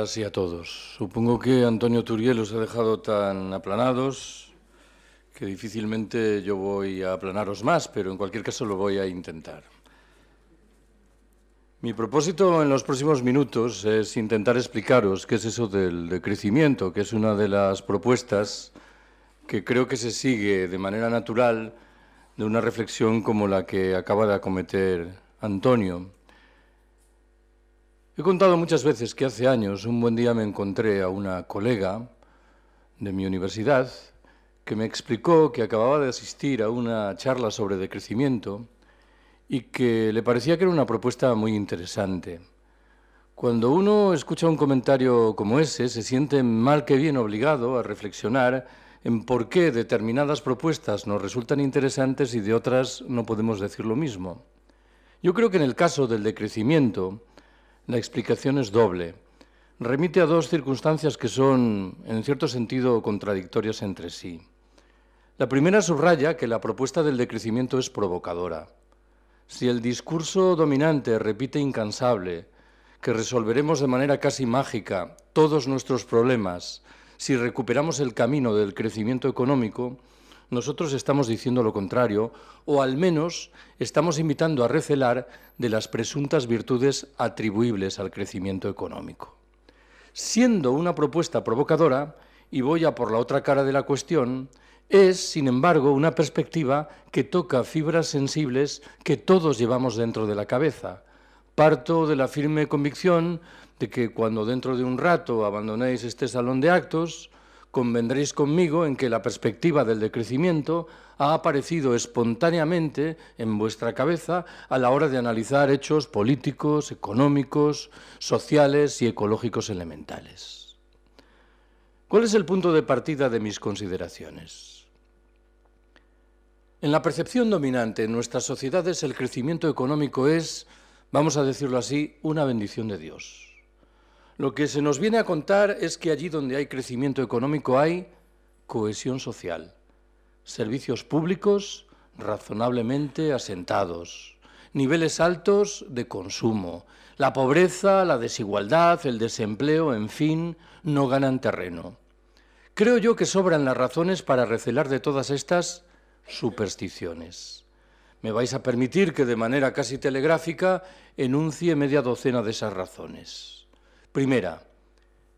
a todos. Supongo que Antonio Turiel os ha dejado tan aplanados que difícilmente yo voy a aplanaros más, pero en cualquier caso lo voy a intentar. Mi propósito en los próximos minutos es intentar explicaros qué es eso del decrecimiento, que es una de las propuestas que creo que se sigue de manera natural de una reflexión como la que acaba de acometer Antonio. He contado muchas veces que hace años un buen día me encontré a una colega de mi universidad que me explicó que acababa de asistir a una charla sobre decrecimiento y que le parecía que era una propuesta muy interesante. Cuando uno escucha un comentario como ese, se siente mal que bien obligado a reflexionar en por qué determinadas propuestas nos resultan interesantes y de otras no podemos decir lo mismo. Yo creo que en el caso del decrecimiento, la explicación es doble. Remite a dos circunstancias que son, en cierto sentido, contradictorias entre sí. La primera subraya que la propuesta del decrecimiento es provocadora. Si el discurso dominante repite incansable que resolveremos de manera casi mágica todos nuestros problemas si recuperamos el camino del crecimiento económico, nosotros estamos diciendo lo contrario, o al menos estamos invitando a recelar de las presuntas virtudes atribuibles al crecimiento económico. Siendo una propuesta provocadora, y voy a por la otra cara de la cuestión, es, sin embargo, una perspectiva que toca fibras sensibles que todos llevamos dentro de la cabeza. Parto de la firme convicción de que cuando dentro de un rato abandonéis este salón de actos, convendréis conmigo en que la perspectiva del decrecimiento ha aparecido espontáneamente en vuestra cabeza a la hora de analizar hechos políticos, económicos, sociales y ecológicos elementales. ¿Cuál es el punto de partida de mis consideraciones? En la percepción dominante en nuestras sociedades el crecimiento económico es, vamos a decirlo así, una bendición de Dios. Lo que se nos viene a contar es que allí donde hay crecimiento económico hay cohesión social, servicios públicos razonablemente asentados, niveles altos de consumo, la pobreza, la desigualdad, el desempleo, en fin, no ganan terreno. Creo yo que sobran las razones para recelar de todas estas supersticiones. Me vais a permitir que de manera casi telegráfica enuncie media docena de esas razones. Primera,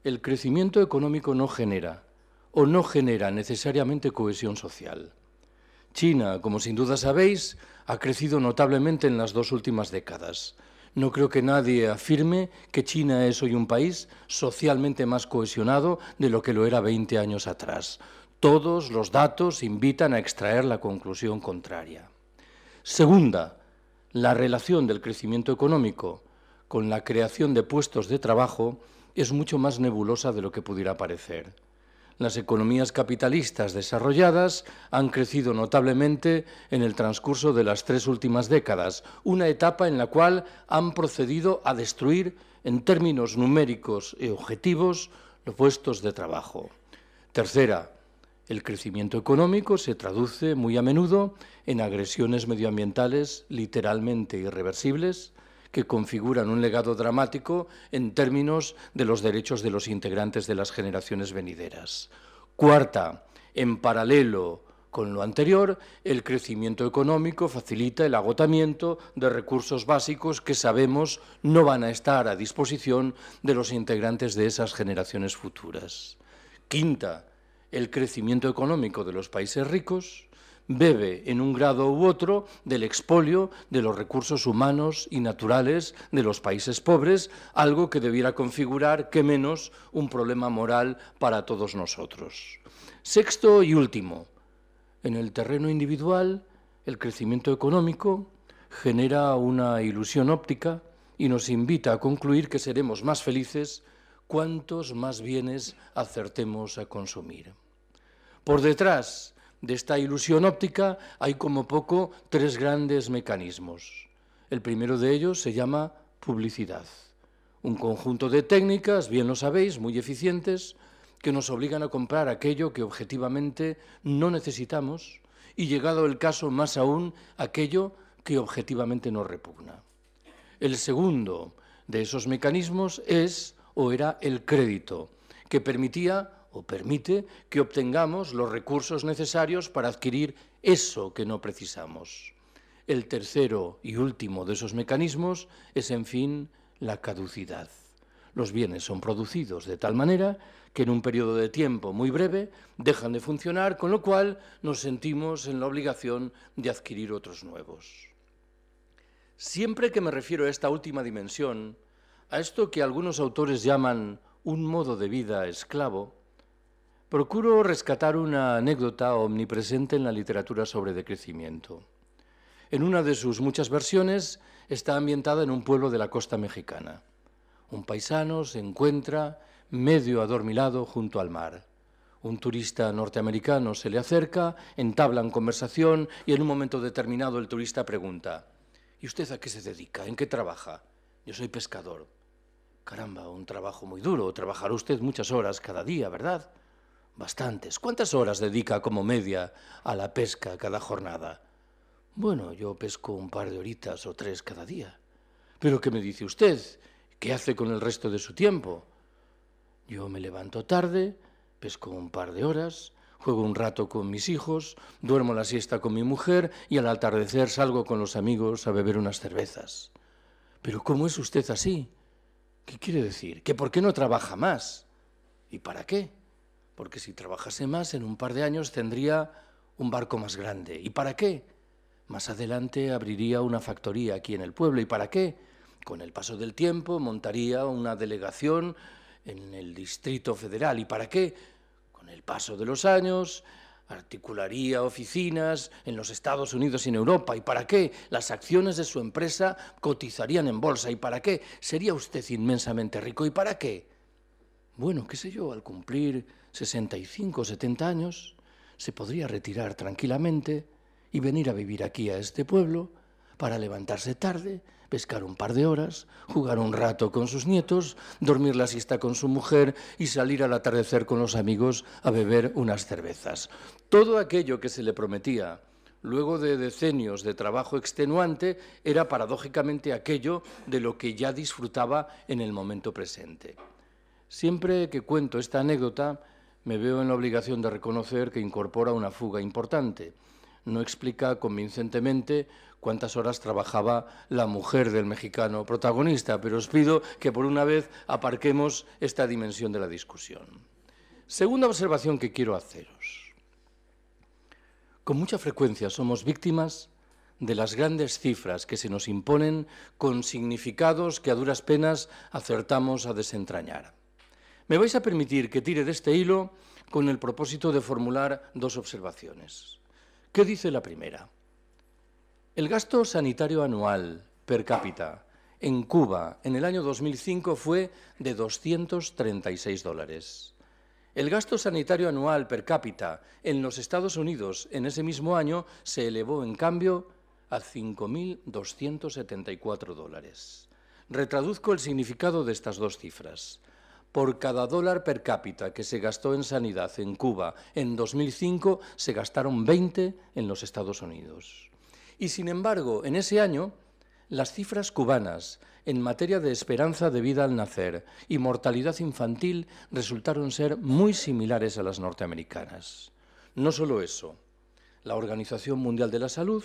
el crecimiento económico no genera o no genera necesariamente cohesión social. China, como sin duda sabéis, ha crecido notablemente en las dos últimas décadas. No creo que nadie afirme que China es hoy un país socialmente más cohesionado de lo que lo era 20 años atrás. Todos los datos invitan a extraer la conclusión contraria. Segunda, la relación del crecimiento económico con la creación de puestos de trabajo es mucho más nebulosa de lo que pudiera parecer. Las economías capitalistas desarrolladas han crecido notablemente en el transcurso de las tres últimas décadas, una etapa en la cual han procedido a destruir, en términos numéricos y objetivos, los puestos de trabajo. Tercera, el crecimiento económico se traduce muy a menudo en agresiones medioambientales literalmente irreversibles, que configuran un legado dramático en términos de los derechos de los integrantes de las generaciones venideras. Cuarta, en paralelo con lo anterior, el crecimiento económico facilita el agotamiento de recursos básicos que sabemos no van a estar a disposición de los integrantes de esas generaciones futuras. Quinta, el crecimiento económico de los países ricos bebe en un grado u otro del expolio de los recursos humanos y naturales de los países pobres, algo que debiera configurar, qué menos, un problema moral para todos nosotros. Sexto y último, en el terreno individual, el crecimiento económico genera una ilusión óptica y nos invita a concluir que seremos más felices cuantos más bienes acertemos a consumir. Por detrás de esta ilusión óptica hay como poco tres grandes mecanismos. El primero de ellos se llama publicidad. Un conjunto de técnicas, bien lo sabéis, muy eficientes, que nos obligan a comprar aquello que objetivamente no necesitamos y llegado el caso más aún aquello que objetivamente nos repugna. El segundo de esos mecanismos es o era el crédito, que permitía permite que obtengamos los recursos necesarios para adquirir eso que no precisamos. El tercero y último de esos mecanismos es, en fin, la caducidad. Los bienes son producidos de tal manera que en un periodo de tiempo muy breve dejan de funcionar, con lo cual nos sentimos en la obligación de adquirir otros nuevos. Siempre que me refiero a esta última dimensión, a esto que algunos autores llaman un modo de vida esclavo, Procuro rescatar una anécdota omnipresente en la literatura sobre decrecimiento. En una de sus muchas versiones está ambientada en un pueblo de la costa mexicana. Un paisano se encuentra medio adormilado junto al mar. Un turista norteamericano se le acerca, entablan conversación y en un momento determinado el turista pregunta, ¿y usted a qué se dedica? ¿En qué trabaja? Yo soy pescador. Caramba, un trabajo muy duro. Trabajará usted muchas horas cada día, ¿verdad? Bastantes. ¿Cuántas horas dedica como media a la pesca cada jornada? Bueno, yo pesco un par de horitas o tres cada día. Pero ¿qué me dice usted? ¿Qué hace con el resto de su tiempo? Yo me levanto tarde, pesco un par de horas, juego un rato con mis hijos, duermo la siesta con mi mujer y al atardecer salgo con los amigos a beber unas cervezas. Pero ¿cómo es usted así? ¿Qué quiere decir? ¿Que por qué no trabaja más? ¿Y para qué? porque si trabajase más, en un par de años tendría un barco más grande. ¿Y para qué? Más adelante abriría una factoría aquí en el pueblo. ¿Y para qué? Con el paso del tiempo montaría una delegación en el Distrito Federal. ¿Y para qué? Con el paso de los años articularía oficinas en los Estados Unidos y en Europa. ¿Y para qué? Las acciones de su empresa cotizarían en bolsa. ¿Y para qué? Sería usted inmensamente rico. ¿Y para qué? Bueno, qué sé yo, al cumplir 65 o 70 años, se podría retirar tranquilamente y venir a vivir aquí a este pueblo para levantarse tarde, pescar un par de horas, jugar un rato con sus nietos, dormir la siesta con su mujer y salir al atardecer con los amigos a beber unas cervezas. Todo aquello que se le prometía luego de decenios de trabajo extenuante era paradójicamente aquello de lo que ya disfrutaba en el momento presente. Siempre que cuento esta anécdota, me veo en la obligación de reconocer que incorpora una fuga importante. No explica convincentemente cuántas horas trabajaba la mujer del mexicano protagonista, pero os pido que por una vez aparquemos esta dimensión de la discusión. Segunda observación que quiero haceros. Con mucha frecuencia somos víctimas de las grandes cifras que se nos imponen con significados que a duras penas acertamos a desentrañar. Me vais a permitir que tire de este hilo con el propósito de formular dos observaciones. ¿Qué dice la primera? El gasto sanitario anual per cápita en Cuba en el año 2005 fue de 236 dólares. El gasto sanitario anual per cápita en los Estados Unidos en ese mismo año se elevó, en cambio, a 5.274 dólares. Retraduzco el significado de estas dos cifras. Por cada dólar per cápita que se gastó en sanidad en Cuba en 2005, se gastaron 20 en los Estados Unidos. Y sin embargo, en ese año, las cifras cubanas en materia de esperanza de vida al nacer y mortalidad infantil resultaron ser muy similares a las norteamericanas. No solo eso, la Organización Mundial de la Salud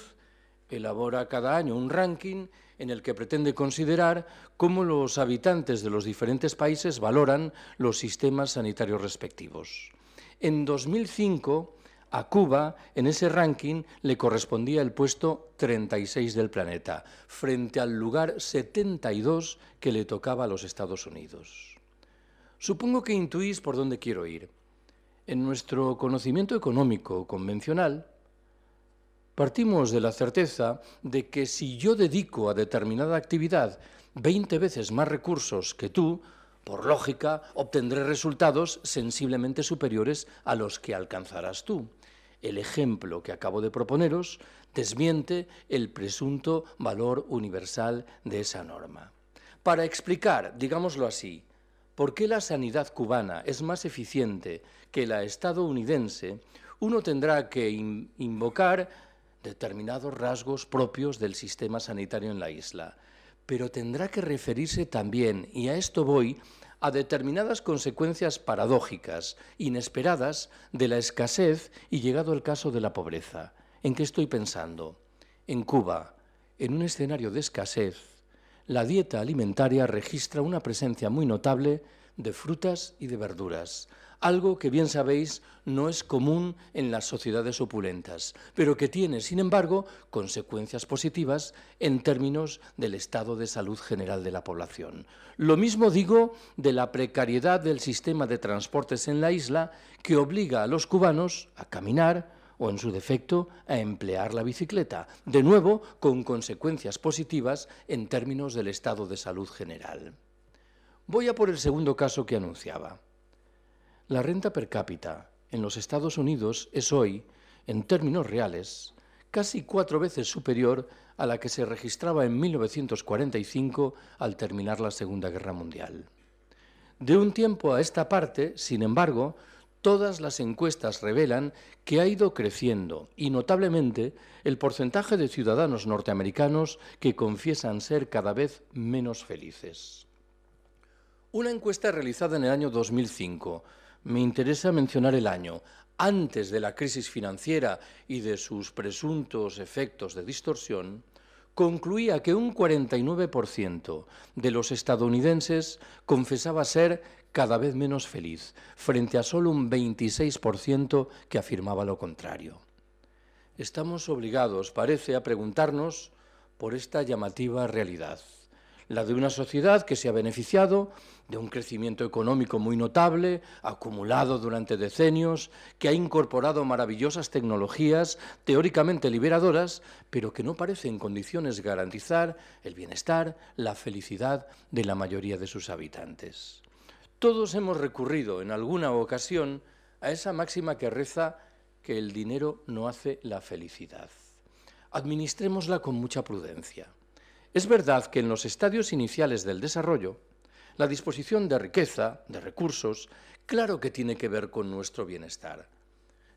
elabora cada año un ranking en el que pretende considerar cómo los habitantes de los diferentes países valoran los sistemas sanitarios respectivos. En 2005, a Cuba, en ese ranking, le correspondía el puesto 36 del planeta, frente al lugar 72 que le tocaba a los Estados Unidos. Supongo que intuís por dónde quiero ir. En nuestro conocimiento económico convencional, Partimos de la certeza de que si yo dedico a determinada actividad 20 veces más recursos que tú, por lógica, obtendré resultados sensiblemente superiores a los que alcanzarás tú. El ejemplo que acabo de proponeros desmiente el presunto valor universal de esa norma. Para explicar, digámoslo así, por qué la sanidad cubana es más eficiente que la estadounidense, uno tendrá que invocar determinados rasgos propios del sistema sanitario en la isla, pero tendrá que referirse también, y a esto voy, a determinadas consecuencias paradójicas, inesperadas, de la escasez y llegado el caso de la pobreza. ¿En qué estoy pensando? En Cuba, en un escenario de escasez, la dieta alimentaria registra una presencia muy notable de frutas y de verduras, algo que bien sabéis no es común en las sociedades opulentas, pero que tiene, sin embargo, consecuencias positivas en términos del estado de salud general de la población. Lo mismo digo de la precariedad del sistema de transportes en la isla que obliga a los cubanos a caminar, o en su defecto a emplear la bicicleta, de nuevo con consecuencias positivas en términos del estado de salud general. Voy a por el segundo caso que anunciaba. La renta per cápita en los Estados Unidos es hoy, en términos reales, casi cuatro veces superior a la que se registraba en 1945 al terminar la Segunda Guerra Mundial. De un tiempo a esta parte, sin embargo, todas las encuestas revelan que ha ido creciendo y notablemente el porcentaje de ciudadanos norteamericanos que confiesan ser cada vez menos felices. Una encuesta realizada en el año 2005 me interesa mencionar el año, antes de la crisis financiera y de sus presuntos efectos de distorsión, concluía que un 49% de los estadounidenses confesaba ser cada vez menos feliz, frente a solo un 26% que afirmaba lo contrario. Estamos obligados, parece, a preguntarnos por esta llamativa realidad la de una sociedad que se ha beneficiado de un crecimiento económico muy notable, acumulado durante decenios, que ha incorporado maravillosas tecnologías teóricamente liberadoras, pero que no parece en condiciones garantizar el bienestar, la felicidad de la mayoría de sus habitantes. Todos hemos recurrido en alguna ocasión a esa máxima que reza que el dinero no hace la felicidad. Administrémosla con mucha prudencia. Es verdad que en los estadios iniciales del desarrollo, la disposición de riqueza, de recursos, claro que tiene que ver con nuestro bienestar.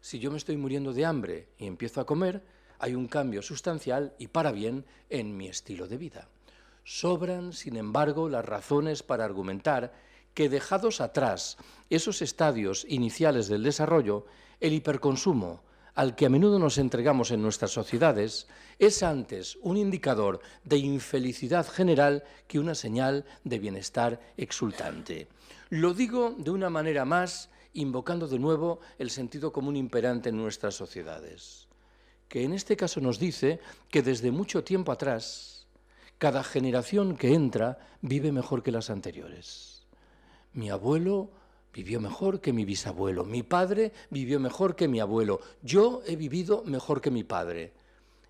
Si yo me estoy muriendo de hambre y empiezo a comer, hay un cambio sustancial y para bien en mi estilo de vida. Sobran, sin embargo, las razones para argumentar que dejados atrás esos estadios iniciales del desarrollo, el hiperconsumo, al que a menudo nos entregamos en nuestras sociedades es antes un indicador de infelicidad general que una señal de bienestar exultante. Lo digo de una manera más, invocando de nuevo el sentido común imperante en nuestras sociedades, que en este caso nos dice que desde mucho tiempo atrás, cada generación que entra vive mejor que las anteriores. Mi abuelo vivió mejor que mi bisabuelo, mi padre vivió mejor que mi abuelo, yo he vivido mejor que mi padre.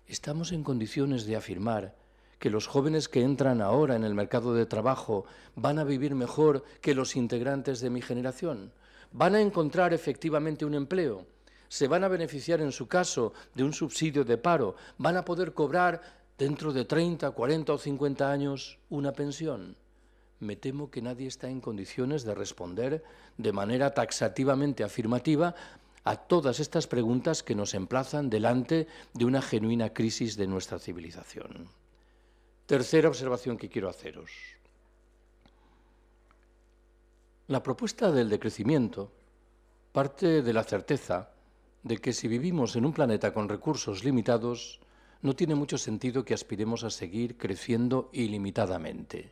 Estamos en condiciones de afirmar que los jóvenes que entran ahora en el mercado de trabajo van a vivir mejor que los integrantes de mi generación, van a encontrar efectivamente un empleo, se van a beneficiar en su caso de un subsidio de paro, van a poder cobrar dentro de 30, 40 o 50 años una pensión me temo que nadie está en condiciones de responder de manera taxativamente afirmativa a todas estas preguntas que nos emplazan delante de una genuina crisis de nuestra civilización. Tercera observación que quiero haceros. La propuesta del decrecimiento parte de la certeza de que si vivimos en un planeta con recursos limitados, no tiene mucho sentido que aspiremos a seguir creciendo ilimitadamente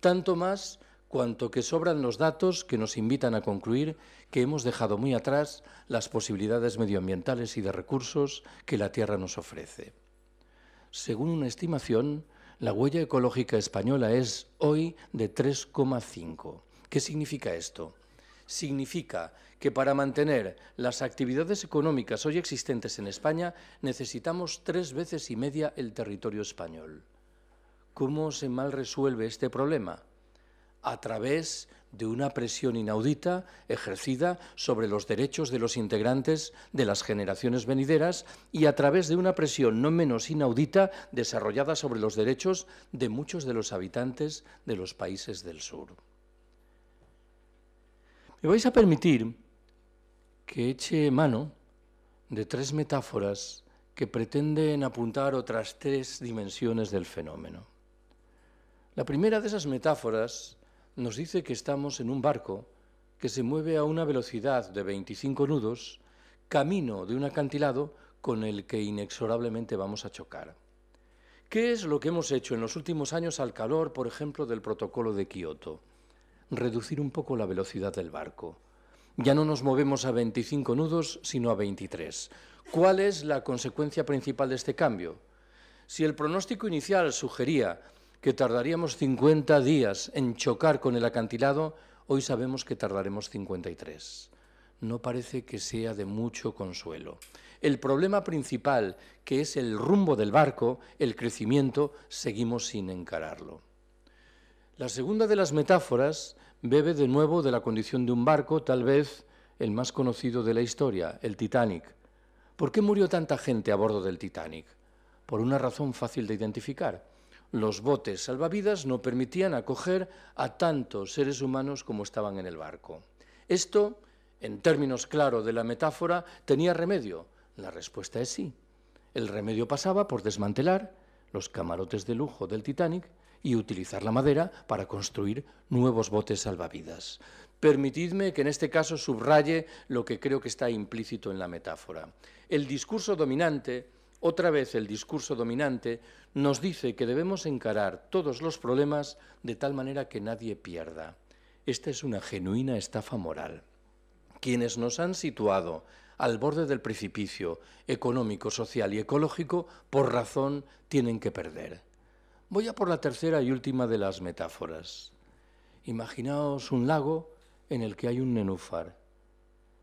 tanto más cuanto que sobran los datos que nos invitan a concluir que hemos dejado muy atrás las posibilidades medioambientales y de recursos que la Tierra nos ofrece. Según una estimación, la huella ecológica española es hoy de 3,5. ¿Qué significa esto? Significa que para mantener las actividades económicas hoy existentes en España necesitamos tres veces y media el territorio español. ¿Cómo se mal resuelve este problema? A través de una presión inaudita ejercida sobre los derechos de los integrantes de las generaciones venideras y a través de una presión no menos inaudita desarrollada sobre los derechos de muchos de los habitantes de los países del sur. Me vais a permitir que eche mano de tres metáforas que pretenden apuntar otras tres dimensiones del fenómeno. La primera de esas metáforas nos dice que estamos en un barco que se mueve a una velocidad de 25 nudos, camino de un acantilado con el que inexorablemente vamos a chocar. ¿Qué es lo que hemos hecho en los últimos años al calor, por ejemplo, del protocolo de Kioto? Reducir un poco la velocidad del barco. Ya no nos movemos a 25 nudos, sino a 23. ¿Cuál es la consecuencia principal de este cambio? Si el pronóstico inicial sugería que tardaríamos 50 días en chocar con el acantilado, hoy sabemos que tardaremos 53. No parece que sea de mucho consuelo. El problema principal, que es el rumbo del barco, el crecimiento, seguimos sin encararlo. La segunda de las metáforas bebe de nuevo de la condición de un barco, tal vez el más conocido de la historia, el Titanic. ¿Por qué murió tanta gente a bordo del Titanic? Por una razón fácil de identificar los botes salvavidas no permitían acoger a tantos seres humanos como estaban en el barco. Esto, en términos claros de la metáfora, tenía remedio. La respuesta es sí. El remedio pasaba por desmantelar los camarotes de lujo del Titanic y utilizar la madera para construir nuevos botes salvavidas. Permitidme que en este caso subraye lo que creo que está implícito en la metáfora. El discurso dominante otra vez el discurso dominante nos dice que debemos encarar todos los problemas de tal manera que nadie pierda. Esta es una genuina estafa moral. Quienes nos han situado al borde del precipicio económico, social y ecológico, por razón tienen que perder. Voy a por la tercera y última de las metáforas. Imaginaos un lago en el que hay un nenúfar.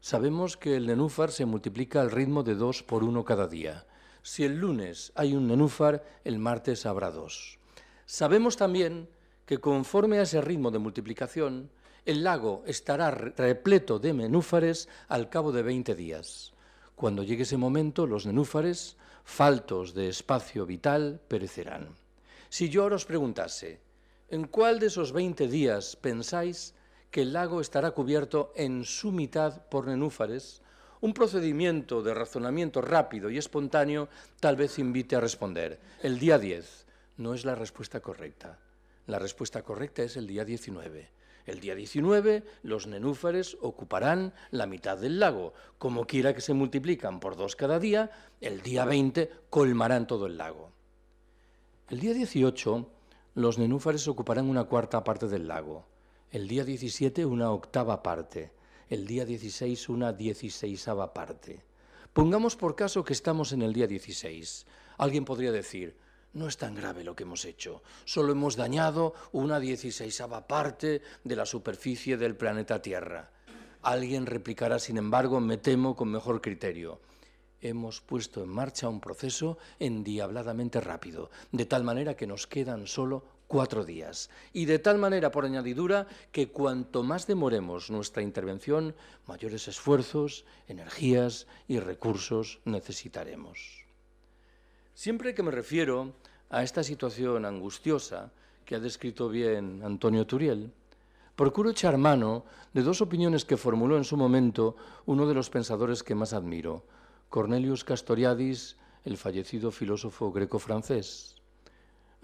Sabemos que el nenúfar se multiplica al ritmo de dos por uno cada día si el lunes hay un nenúfar, el martes habrá dos. Sabemos también que conforme a ese ritmo de multiplicación, el lago estará repleto de nenúfares al cabo de 20 días. Cuando llegue ese momento, los nenúfares, faltos de espacio vital, perecerán. Si yo ahora os preguntase, ¿en cuál de esos 20 días pensáis que el lago estará cubierto en su mitad por nenúfares un procedimiento de razonamiento rápido y espontáneo tal vez invite a responder. El día 10 no es la respuesta correcta. La respuesta correcta es el día 19. El día 19 los nenúfares ocuparán la mitad del lago. Como quiera que se multiplican por dos cada día, el día 20 colmarán todo el lago. El día 18 los nenúfares ocuparán una cuarta parte del lago. El día 17 una octava parte el día 16 una dieciséisava parte. Pongamos por caso que estamos en el día 16. Alguien podría decir, no es tan grave lo que hemos hecho, solo hemos dañado una dieciséisava parte de la superficie del planeta Tierra. Alguien replicará, sin embargo, me temo con mejor criterio. Hemos puesto en marcha un proceso endiabladamente rápido, de tal manera que nos quedan solo cuatro días. Y de tal manera, por añadidura, que cuanto más demoremos nuestra intervención, mayores esfuerzos, energías y recursos necesitaremos. Siempre que me refiero a esta situación angustiosa que ha descrito bien Antonio Turiel, procuro echar mano de dos opiniones que formuló en su momento uno de los pensadores que más admiro, Cornelius Castoriadis, el fallecido filósofo greco-francés.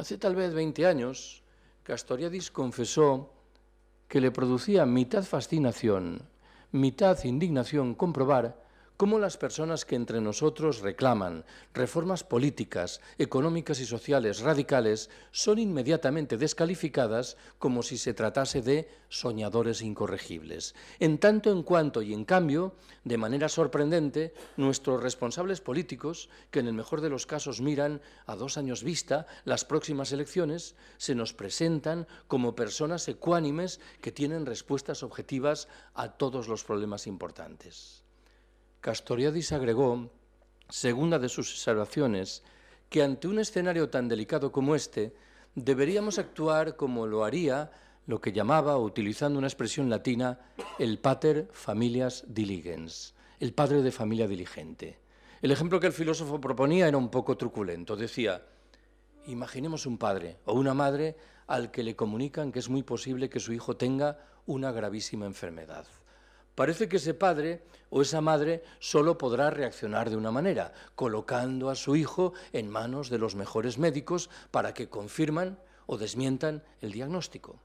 Hace tal vez 20 años, Castoriadis confesó que le producía mitad fascinación, mitad indignación comprobar cómo las personas que entre nosotros reclaman reformas políticas, económicas y sociales radicales son inmediatamente descalificadas como si se tratase de soñadores incorregibles. En tanto en cuanto y en cambio, de manera sorprendente, nuestros responsables políticos, que en el mejor de los casos miran a dos años vista las próximas elecciones, se nos presentan como personas ecuánimes que tienen respuestas objetivas a todos los problemas importantes. Castoriadis agregó, segunda de sus observaciones, que ante un escenario tan delicado como este, deberíamos actuar como lo haría lo que llamaba, utilizando una expresión latina, el pater familias diligens, el padre de familia diligente. El ejemplo que el filósofo proponía era un poco truculento. Decía, imaginemos un padre o una madre al que le comunican que es muy posible que su hijo tenga una gravísima enfermedad. Parece que ese padre o esa madre solo podrá reaccionar de una manera, colocando a su hijo en manos de los mejores médicos para que confirman o desmientan el diagnóstico.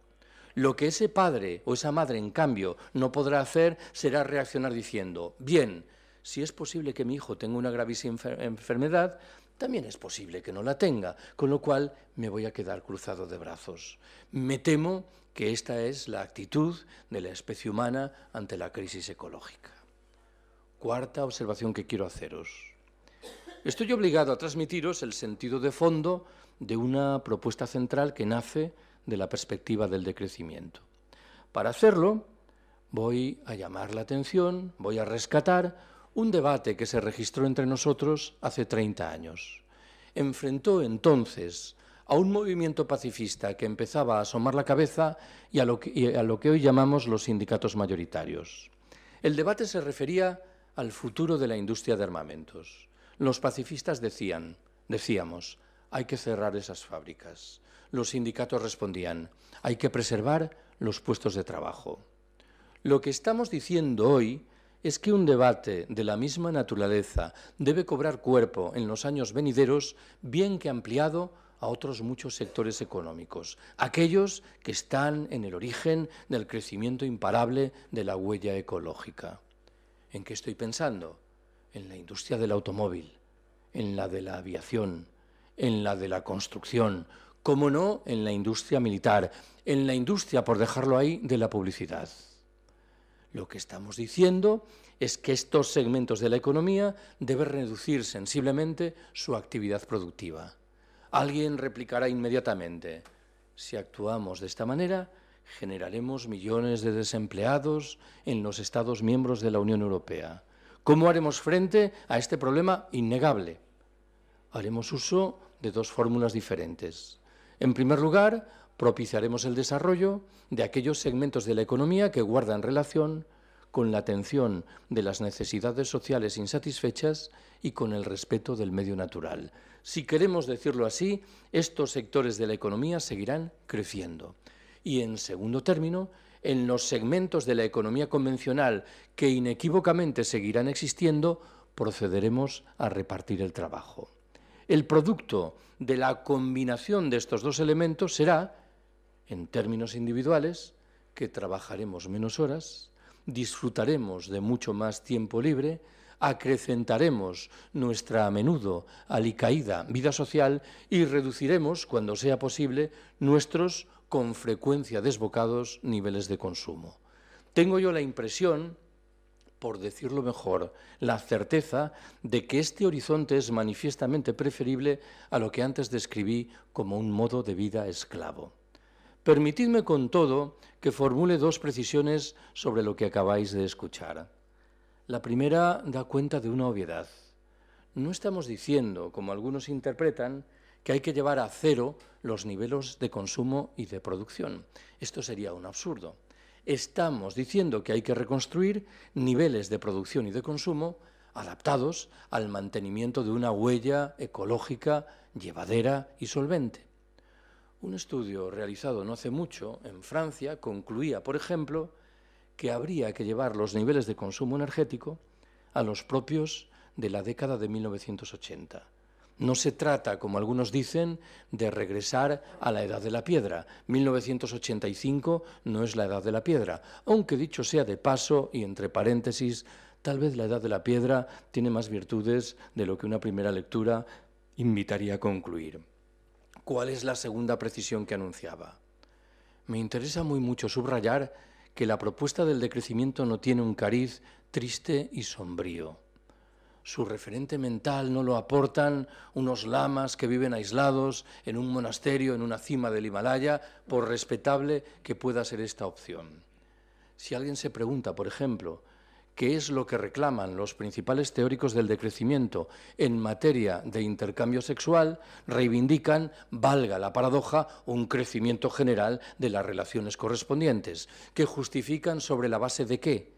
Lo que ese padre o esa madre, en cambio, no podrá hacer será reaccionar diciendo, bien, si es posible que mi hijo tenga una gravísima enfermedad, también es posible que no la tenga, con lo cual me voy a quedar cruzado de brazos. Me temo que esta es la actitud de la especie humana ante la crisis ecológica. Cuarta observación que quiero haceros. Estoy obligado a transmitiros el sentido de fondo de una propuesta central que nace de la perspectiva del decrecimiento. Para hacerlo, voy a llamar la atención, voy a rescatar un debate que se registró entre nosotros hace 30 años. Enfrentó entonces a un movimiento pacifista que empezaba a asomar la cabeza y a lo que, hoy llamamos los sindicatos mayoritarios. El debate se refería al futuro de la industria de armamentos. Los pacifistas decían, decíamos, hay que cerrar esas fábricas. Los sindicatos respondían, hay que preservar los puestos de trabajo. Lo que estamos diciendo hoy es que un debate de la misma naturaleza debe cobrar cuerpo en los años venideros, bien que ampliado a otros muchos sectores económicos, aquellos que están en el origen del crecimiento imparable de la huella ecológica. ¿En qué estoy pensando? En la industria del automóvil, en la de la aviación, en la de la construcción, ¿Cómo no en la industria militar, en la industria, por dejarlo ahí, de la publicidad. Lo que estamos diciendo es que estos segmentos de la economía deben reducir sensiblemente su actividad productiva. Alguien replicará inmediatamente, si actuamos de esta manera, generaremos millones de desempleados en los Estados miembros de la Unión Europea. ¿Cómo haremos frente a este problema innegable? Haremos uso de dos fórmulas diferentes. En primer lugar, propiciaremos el desarrollo de aquellos segmentos de la economía que guardan relación con la atención de las necesidades sociales insatisfechas y con el respeto del medio natural si queremos decirlo así, estos sectores de la economía seguirán creciendo. Y en segundo término, en los segmentos de la economía convencional que inequívocamente seguirán existiendo, procederemos a repartir el trabajo. El producto de la combinación de estos dos elementos será, en términos individuales, que trabajaremos menos horas, disfrutaremos de mucho más tiempo libre, acrecentaremos nuestra a menudo alicaída vida social y reduciremos, cuando sea posible, nuestros con frecuencia desbocados niveles de consumo. Tengo yo la impresión, por decirlo mejor, la certeza de que este horizonte es manifiestamente preferible a lo que antes describí como un modo de vida esclavo. Permitidme con todo que formule dos precisiones sobre lo que acabáis de escuchar. La primera da cuenta de una obviedad. No estamos diciendo, como algunos interpretan, que hay que llevar a cero los niveles de consumo y de producción. Esto sería un absurdo. Estamos diciendo que hay que reconstruir niveles de producción y de consumo adaptados al mantenimiento de una huella ecológica llevadera y solvente. Un estudio realizado no hace mucho en Francia concluía, por ejemplo, que habría que llevar los niveles de consumo energético a los propios de la década de 1980. No se trata, como algunos dicen, de regresar a la edad de la piedra. 1985 no es la edad de la piedra, aunque dicho sea de paso y entre paréntesis, tal vez la edad de la piedra tiene más virtudes de lo que una primera lectura invitaría a concluir. ¿Cuál es la segunda precisión que anunciaba? Me interesa muy mucho subrayar que la propuesta del decrecimiento no tiene un cariz triste y sombrío. Su referente mental no lo aportan unos lamas que viven aislados en un monasterio en una cima del Himalaya, por respetable que pueda ser esta opción. Si alguien se pregunta, por ejemplo, que es lo que reclaman los principales teóricos del decrecimiento en materia de intercambio sexual, reivindican, valga la paradoja, un crecimiento general de las relaciones correspondientes, que justifican sobre la base de qué?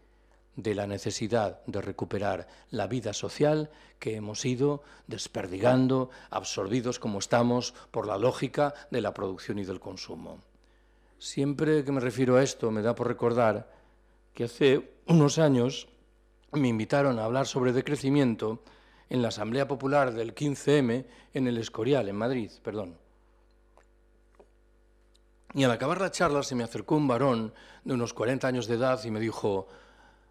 de la necesidad de recuperar la vida social que hemos ido desperdigando, absorbidos como estamos por la lógica de la producción y del consumo. Siempre que me refiero a esto me da por recordar que hace unos años me invitaron a hablar sobre decrecimiento en la Asamblea Popular del 15M en el Escorial, en Madrid, perdón. Y al acabar la charla se me acercó un varón de unos 40 años de edad y me dijo,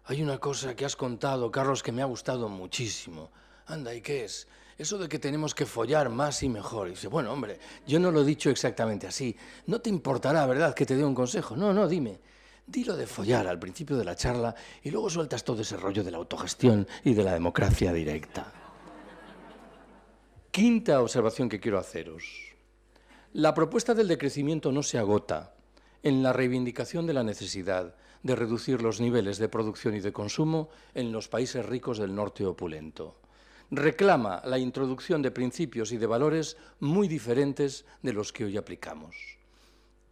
hay una cosa que has contado, Carlos, que me ha gustado muchísimo. Anda, ¿y qué es? Eso de que tenemos que follar más y mejor. Y dice, bueno, hombre, yo no lo he dicho exactamente así. No te importará, ¿verdad?, que te dé un consejo. No, no, dime. Dilo de follar al principio de la charla y luego sueltas todo ese rollo de la autogestión y de la democracia directa. Quinta observación que quiero haceros. La propuesta del decrecimiento no se agota en la reivindicación de la necesidad de reducir los niveles de producción y de consumo en los países ricos del norte opulento. Reclama la introducción de principios y de valores muy diferentes de los que hoy aplicamos.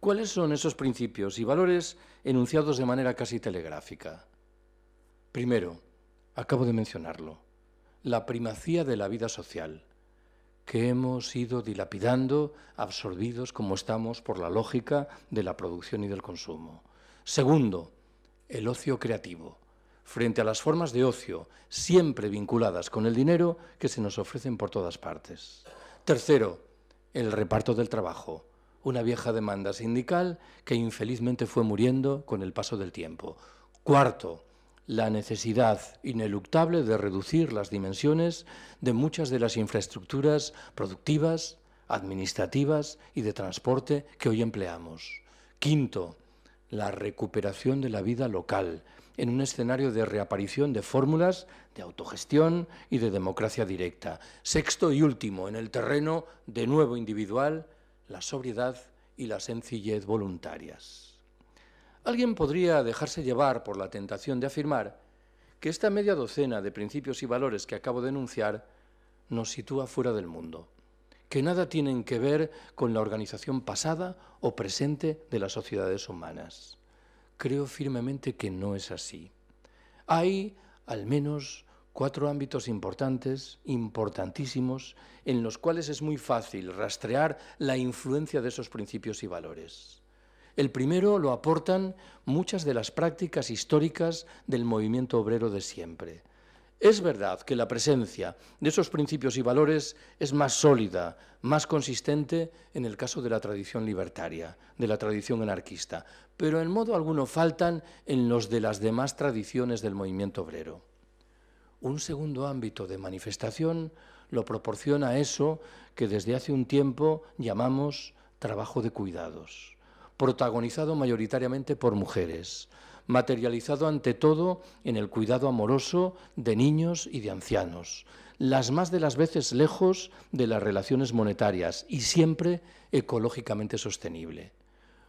¿Cuáles son esos principios y valores enunciados de manera casi telegráfica? Primero, acabo de mencionarlo, la primacía de la vida social, que hemos ido dilapidando, absorbidos como estamos por la lógica de la producción y del consumo. Segundo, el ocio creativo, frente a las formas de ocio siempre vinculadas con el dinero que se nos ofrecen por todas partes. Tercero, el reparto del trabajo, una vieja demanda sindical que infelizmente fue muriendo con el paso del tiempo. Cuarto, la necesidad ineluctable de reducir las dimensiones de muchas de las infraestructuras productivas, administrativas y de transporte que hoy empleamos. Quinto, la recuperación de la vida local en un escenario de reaparición de fórmulas de autogestión y de democracia directa. Sexto y último, en el terreno de nuevo individual la sobriedad y la sencillez voluntarias. Alguien podría dejarse llevar por la tentación de afirmar que esta media docena de principios y valores que acabo de enunciar nos sitúa fuera del mundo, que nada tienen que ver con la organización pasada o presente de las sociedades humanas. Creo firmemente que no es así. Hay, al menos, cuatro ámbitos importantes, importantísimos, en los cuales es muy fácil rastrear la influencia de esos principios y valores. El primero lo aportan muchas de las prácticas históricas del movimiento obrero de siempre. Es verdad que la presencia de esos principios y valores es más sólida, más consistente en el caso de la tradición libertaria, de la tradición anarquista, pero en modo alguno faltan en los de las demás tradiciones del movimiento obrero un segundo ámbito de manifestación lo proporciona eso que desde hace un tiempo llamamos trabajo de cuidados, protagonizado mayoritariamente por mujeres, materializado ante todo en el cuidado amoroso de niños y de ancianos, las más de las veces lejos de las relaciones monetarias y siempre ecológicamente sostenible.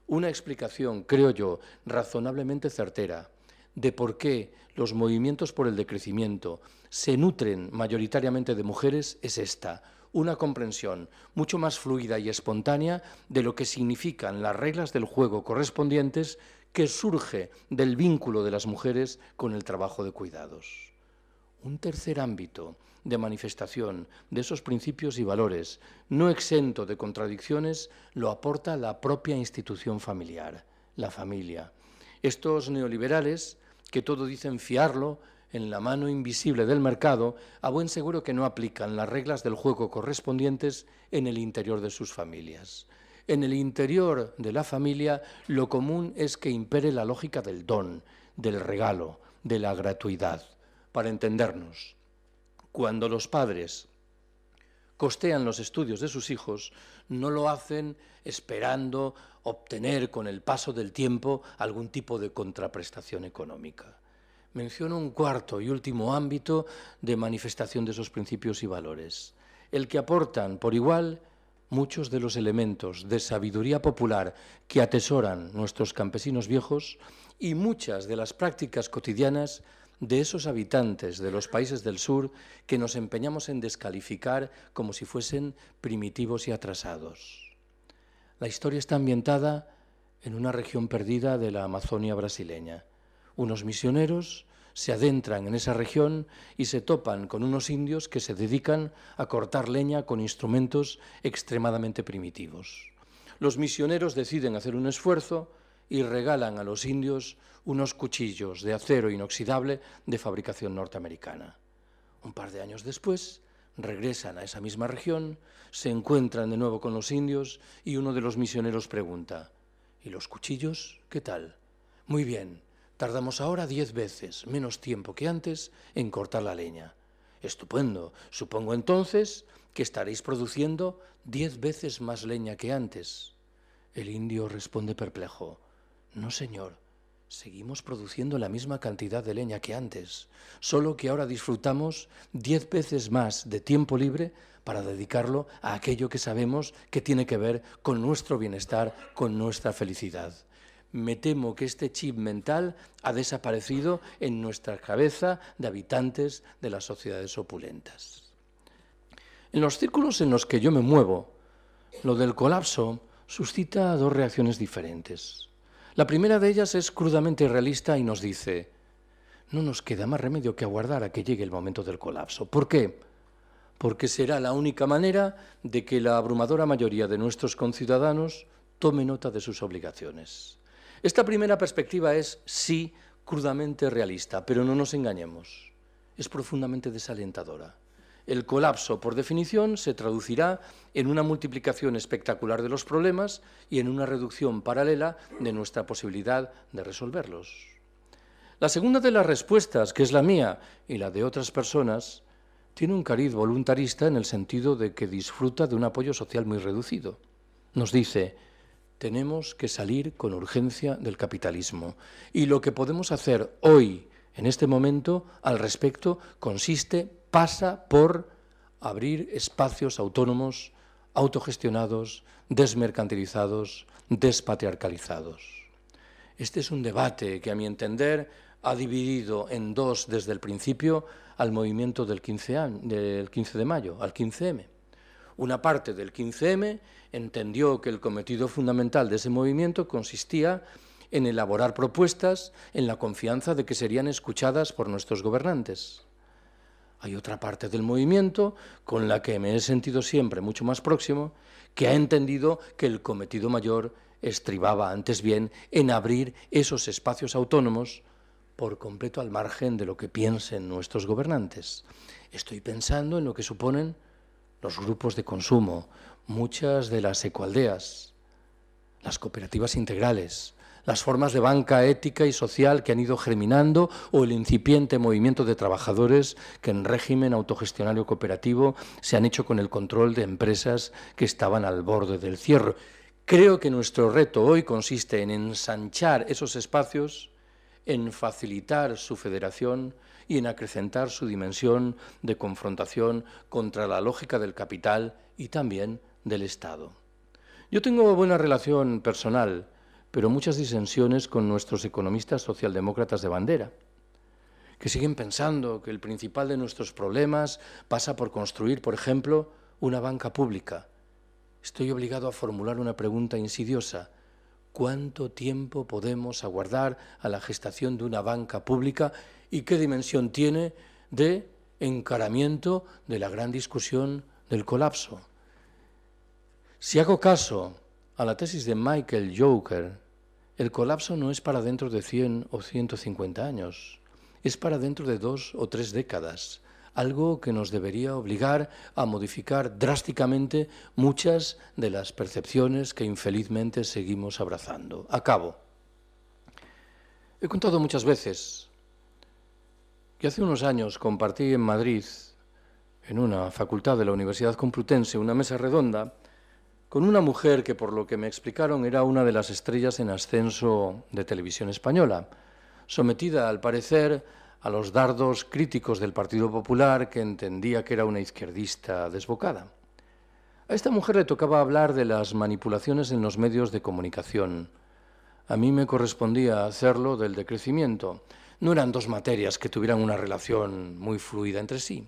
Una explicación, creo yo, razonablemente certera de por qué los movimientos por el decrecimiento se nutren mayoritariamente de mujeres es esta, una comprensión mucho más fluida y espontánea de lo que significan las reglas del juego correspondientes que surge del vínculo de las mujeres con el trabajo de cuidados. Un tercer ámbito de manifestación de esos principios y valores, no exento de contradicciones, lo aporta la propia institución familiar, la familia. Estos neoliberales que todo dicen fiarlo en la mano invisible del mercado, a buen seguro que no aplican las reglas del juego correspondientes en el interior de sus familias. En el interior de la familia lo común es que impere la lógica del don, del regalo, de la gratuidad. Para entendernos, cuando los padres costean los estudios de sus hijos no lo hacen esperando obtener con el paso del tiempo algún tipo de contraprestación económica. Menciono un cuarto y último ámbito de manifestación de esos principios y valores, el que aportan por igual muchos de los elementos de sabiduría popular que atesoran nuestros campesinos viejos y muchas de las prácticas cotidianas de esos habitantes de los países del sur que nos empeñamos en descalificar como si fuesen primitivos y atrasados. La historia está ambientada en una región perdida de la Amazonia brasileña. Unos misioneros se adentran en esa región y se topan con unos indios que se dedican a cortar leña con instrumentos extremadamente primitivos. Los misioneros deciden hacer un esfuerzo, y regalan a los indios unos cuchillos de acero inoxidable de fabricación norteamericana. Un par de años después, regresan a esa misma región, se encuentran de nuevo con los indios y uno de los misioneros pregunta, ¿y los cuchillos? ¿Qué tal? Muy bien, tardamos ahora diez veces menos tiempo que antes en cortar la leña. Estupendo, supongo entonces que estaréis produciendo diez veces más leña que antes. El indio responde perplejo. No, señor. Seguimos produciendo la misma cantidad de leña que antes, solo que ahora disfrutamos diez veces más de tiempo libre para dedicarlo a aquello que sabemos que tiene que ver con nuestro bienestar, con nuestra felicidad. Me temo que este chip mental ha desaparecido en nuestra cabeza de habitantes de las sociedades opulentas. En los círculos en los que yo me muevo, lo del colapso suscita dos reacciones diferentes. La primera de ellas es crudamente realista y nos dice, no nos queda más remedio que aguardar a que llegue el momento del colapso. ¿Por qué? Porque será la única manera de que la abrumadora mayoría de nuestros conciudadanos tome nota de sus obligaciones. Esta primera perspectiva es, sí, crudamente realista, pero no nos engañemos. Es profundamente desalentadora. El colapso, por definición, se traducirá en una multiplicación espectacular de los problemas y en una reducción paralela de nuestra posibilidad de resolverlos. La segunda de las respuestas, que es la mía y la de otras personas, tiene un cariz voluntarista en el sentido de que disfruta de un apoyo social muy reducido. Nos dice, tenemos que salir con urgencia del capitalismo y lo que podemos hacer hoy, en este momento, al respecto, consiste pasa por abrir espacios autónomos, autogestionados, desmercantilizados, despatriarcalizados. Este es un debate que, a mi entender, ha dividido en dos desde el principio al movimiento del 15, de mayo, al 15M. Una parte del 15M entendió que el cometido fundamental de ese movimiento consistía en elaborar propuestas en la confianza de que serían escuchadas por nuestros gobernantes. Hay otra parte del movimiento con la que me he sentido siempre mucho más próximo, que ha entendido que el cometido mayor estribaba antes bien en abrir esos espacios autónomos por completo al margen de lo que piensen nuestros gobernantes. Estoy pensando en lo que suponen los grupos de consumo, muchas de las ecoaldeas, las cooperativas integrales, las formas de banca ética y social que han ido germinando o el incipiente movimiento de trabajadores que en régimen autogestionario cooperativo se han hecho con el control de empresas que estaban al borde del cierre. Creo que nuestro reto hoy consiste en ensanchar esos espacios, en facilitar su federación y en acrecentar su dimensión de confrontación contra la lógica del capital y también del Estado. Yo tengo buena relación personal pero muchas disensiones con nuestros economistas socialdemócratas de bandera, que siguen pensando que el principal de nuestros problemas pasa por construir, por ejemplo, una banca pública. Estoy obligado a formular una pregunta insidiosa. ¿Cuánto tiempo podemos aguardar a la gestación de una banca pública y qué dimensión tiene de encaramiento de la gran discusión del colapso? Si hago caso a la tesis de Michael Joker, el colapso no es para dentro de 100 o 150 años, es para dentro de dos o tres décadas, algo que nos debería obligar a modificar drásticamente muchas de las percepciones que infelizmente seguimos abrazando. Acabo. He contado muchas veces que hace unos años compartí en Madrid, en una facultad de la Universidad Complutense, una mesa redonda con una mujer que por lo que me explicaron era una de las estrellas en ascenso de televisión española, sometida al parecer a los dardos críticos del Partido Popular que entendía que era una izquierdista desbocada. A esta mujer le tocaba hablar de las manipulaciones en los medios de comunicación. A mí me correspondía hacerlo del decrecimiento. No eran dos materias que tuvieran una relación muy fluida entre sí.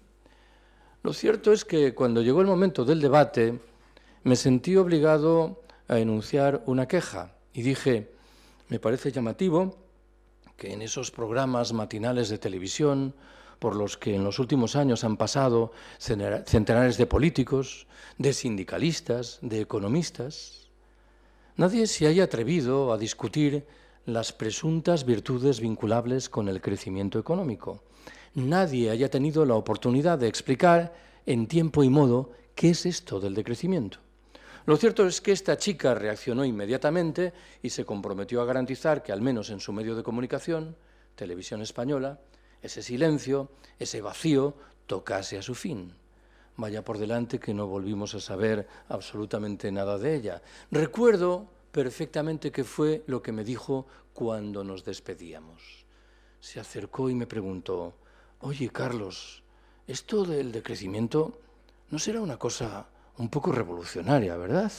Lo cierto es que cuando llegó el momento del debate, me sentí obligado a enunciar una queja y dije, me parece llamativo que en esos programas matinales de televisión, por los que en los últimos años han pasado centenares de políticos, de sindicalistas, de economistas, nadie se haya atrevido a discutir las presuntas virtudes vinculables con el crecimiento económico. Nadie haya tenido la oportunidad de explicar en tiempo y modo qué es esto del decrecimiento. Lo cierto es que esta chica reaccionó inmediatamente y se comprometió a garantizar que al menos en su medio de comunicación, Televisión Española, ese silencio, ese vacío, tocase a su fin. Vaya por delante que no volvimos a saber absolutamente nada de ella. Recuerdo perfectamente que fue lo que me dijo cuando nos despedíamos. Se acercó y me preguntó, oye Carlos, esto del decrecimiento no será una cosa un poco revolucionaria, ¿verdad?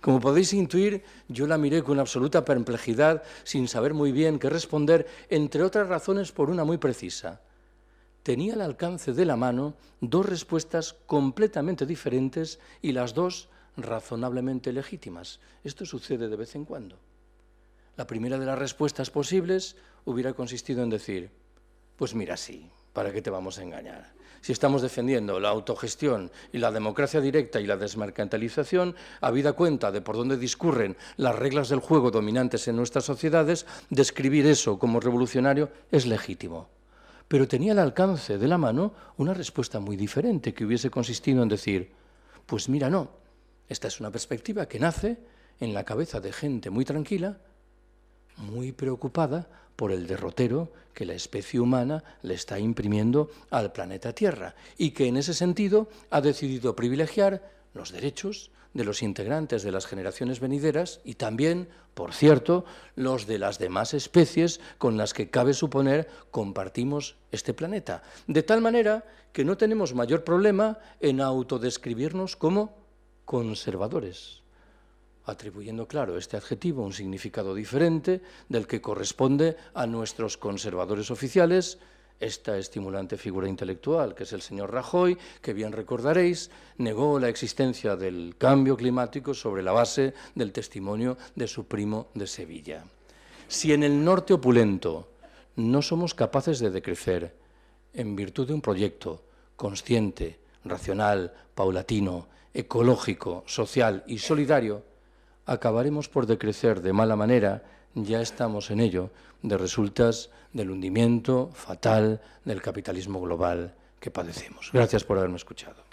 Como podéis intuir, yo la miré con absoluta perplejidad, sin saber muy bien qué responder, entre otras razones por una muy precisa. Tenía al alcance de la mano dos respuestas completamente diferentes y las dos razonablemente legítimas. Esto sucede de vez en cuando. La primera de las respuestas posibles hubiera consistido en decir, pues mira, sí, ¿para qué te vamos a engañar? Si estamos defendiendo la autogestión y la democracia directa y la desmercantilización, habida cuenta de por dónde discurren las reglas del juego dominantes en nuestras sociedades, describir eso como revolucionario es legítimo pero tenía al alcance de la mano una respuesta muy diferente que hubiese consistido en decir, pues mira, no, esta es una perspectiva que nace en la cabeza de gente muy tranquila muy preocupada por el derrotero que la especie humana le está imprimiendo al planeta Tierra y que en ese sentido ha decidido privilegiar los derechos de los integrantes de las generaciones venideras y también, por cierto, los de las demás especies con las que cabe suponer compartimos este planeta. De tal manera que no tenemos mayor problema en autodescribirnos como conservadores atribuyendo, claro, este adjetivo un significado diferente del que corresponde a nuestros conservadores oficiales, esta estimulante figura intelectual, que es el señor Rajoy, que bien recordaréis, negó la existencia del cambio climático sobre la base del testimonio de su primo de Sevilla. Si en el norte opulento no somos capaces de decrecer en virtud de un proyecto consciente, racional, paulatino, ecológico, social y solidario, acabaremos por decrecer de mala manera, ya estamos en ello, de resultas del hundimiento fatal del capitalismo global que padecemos. Gracias por haberme escuchado.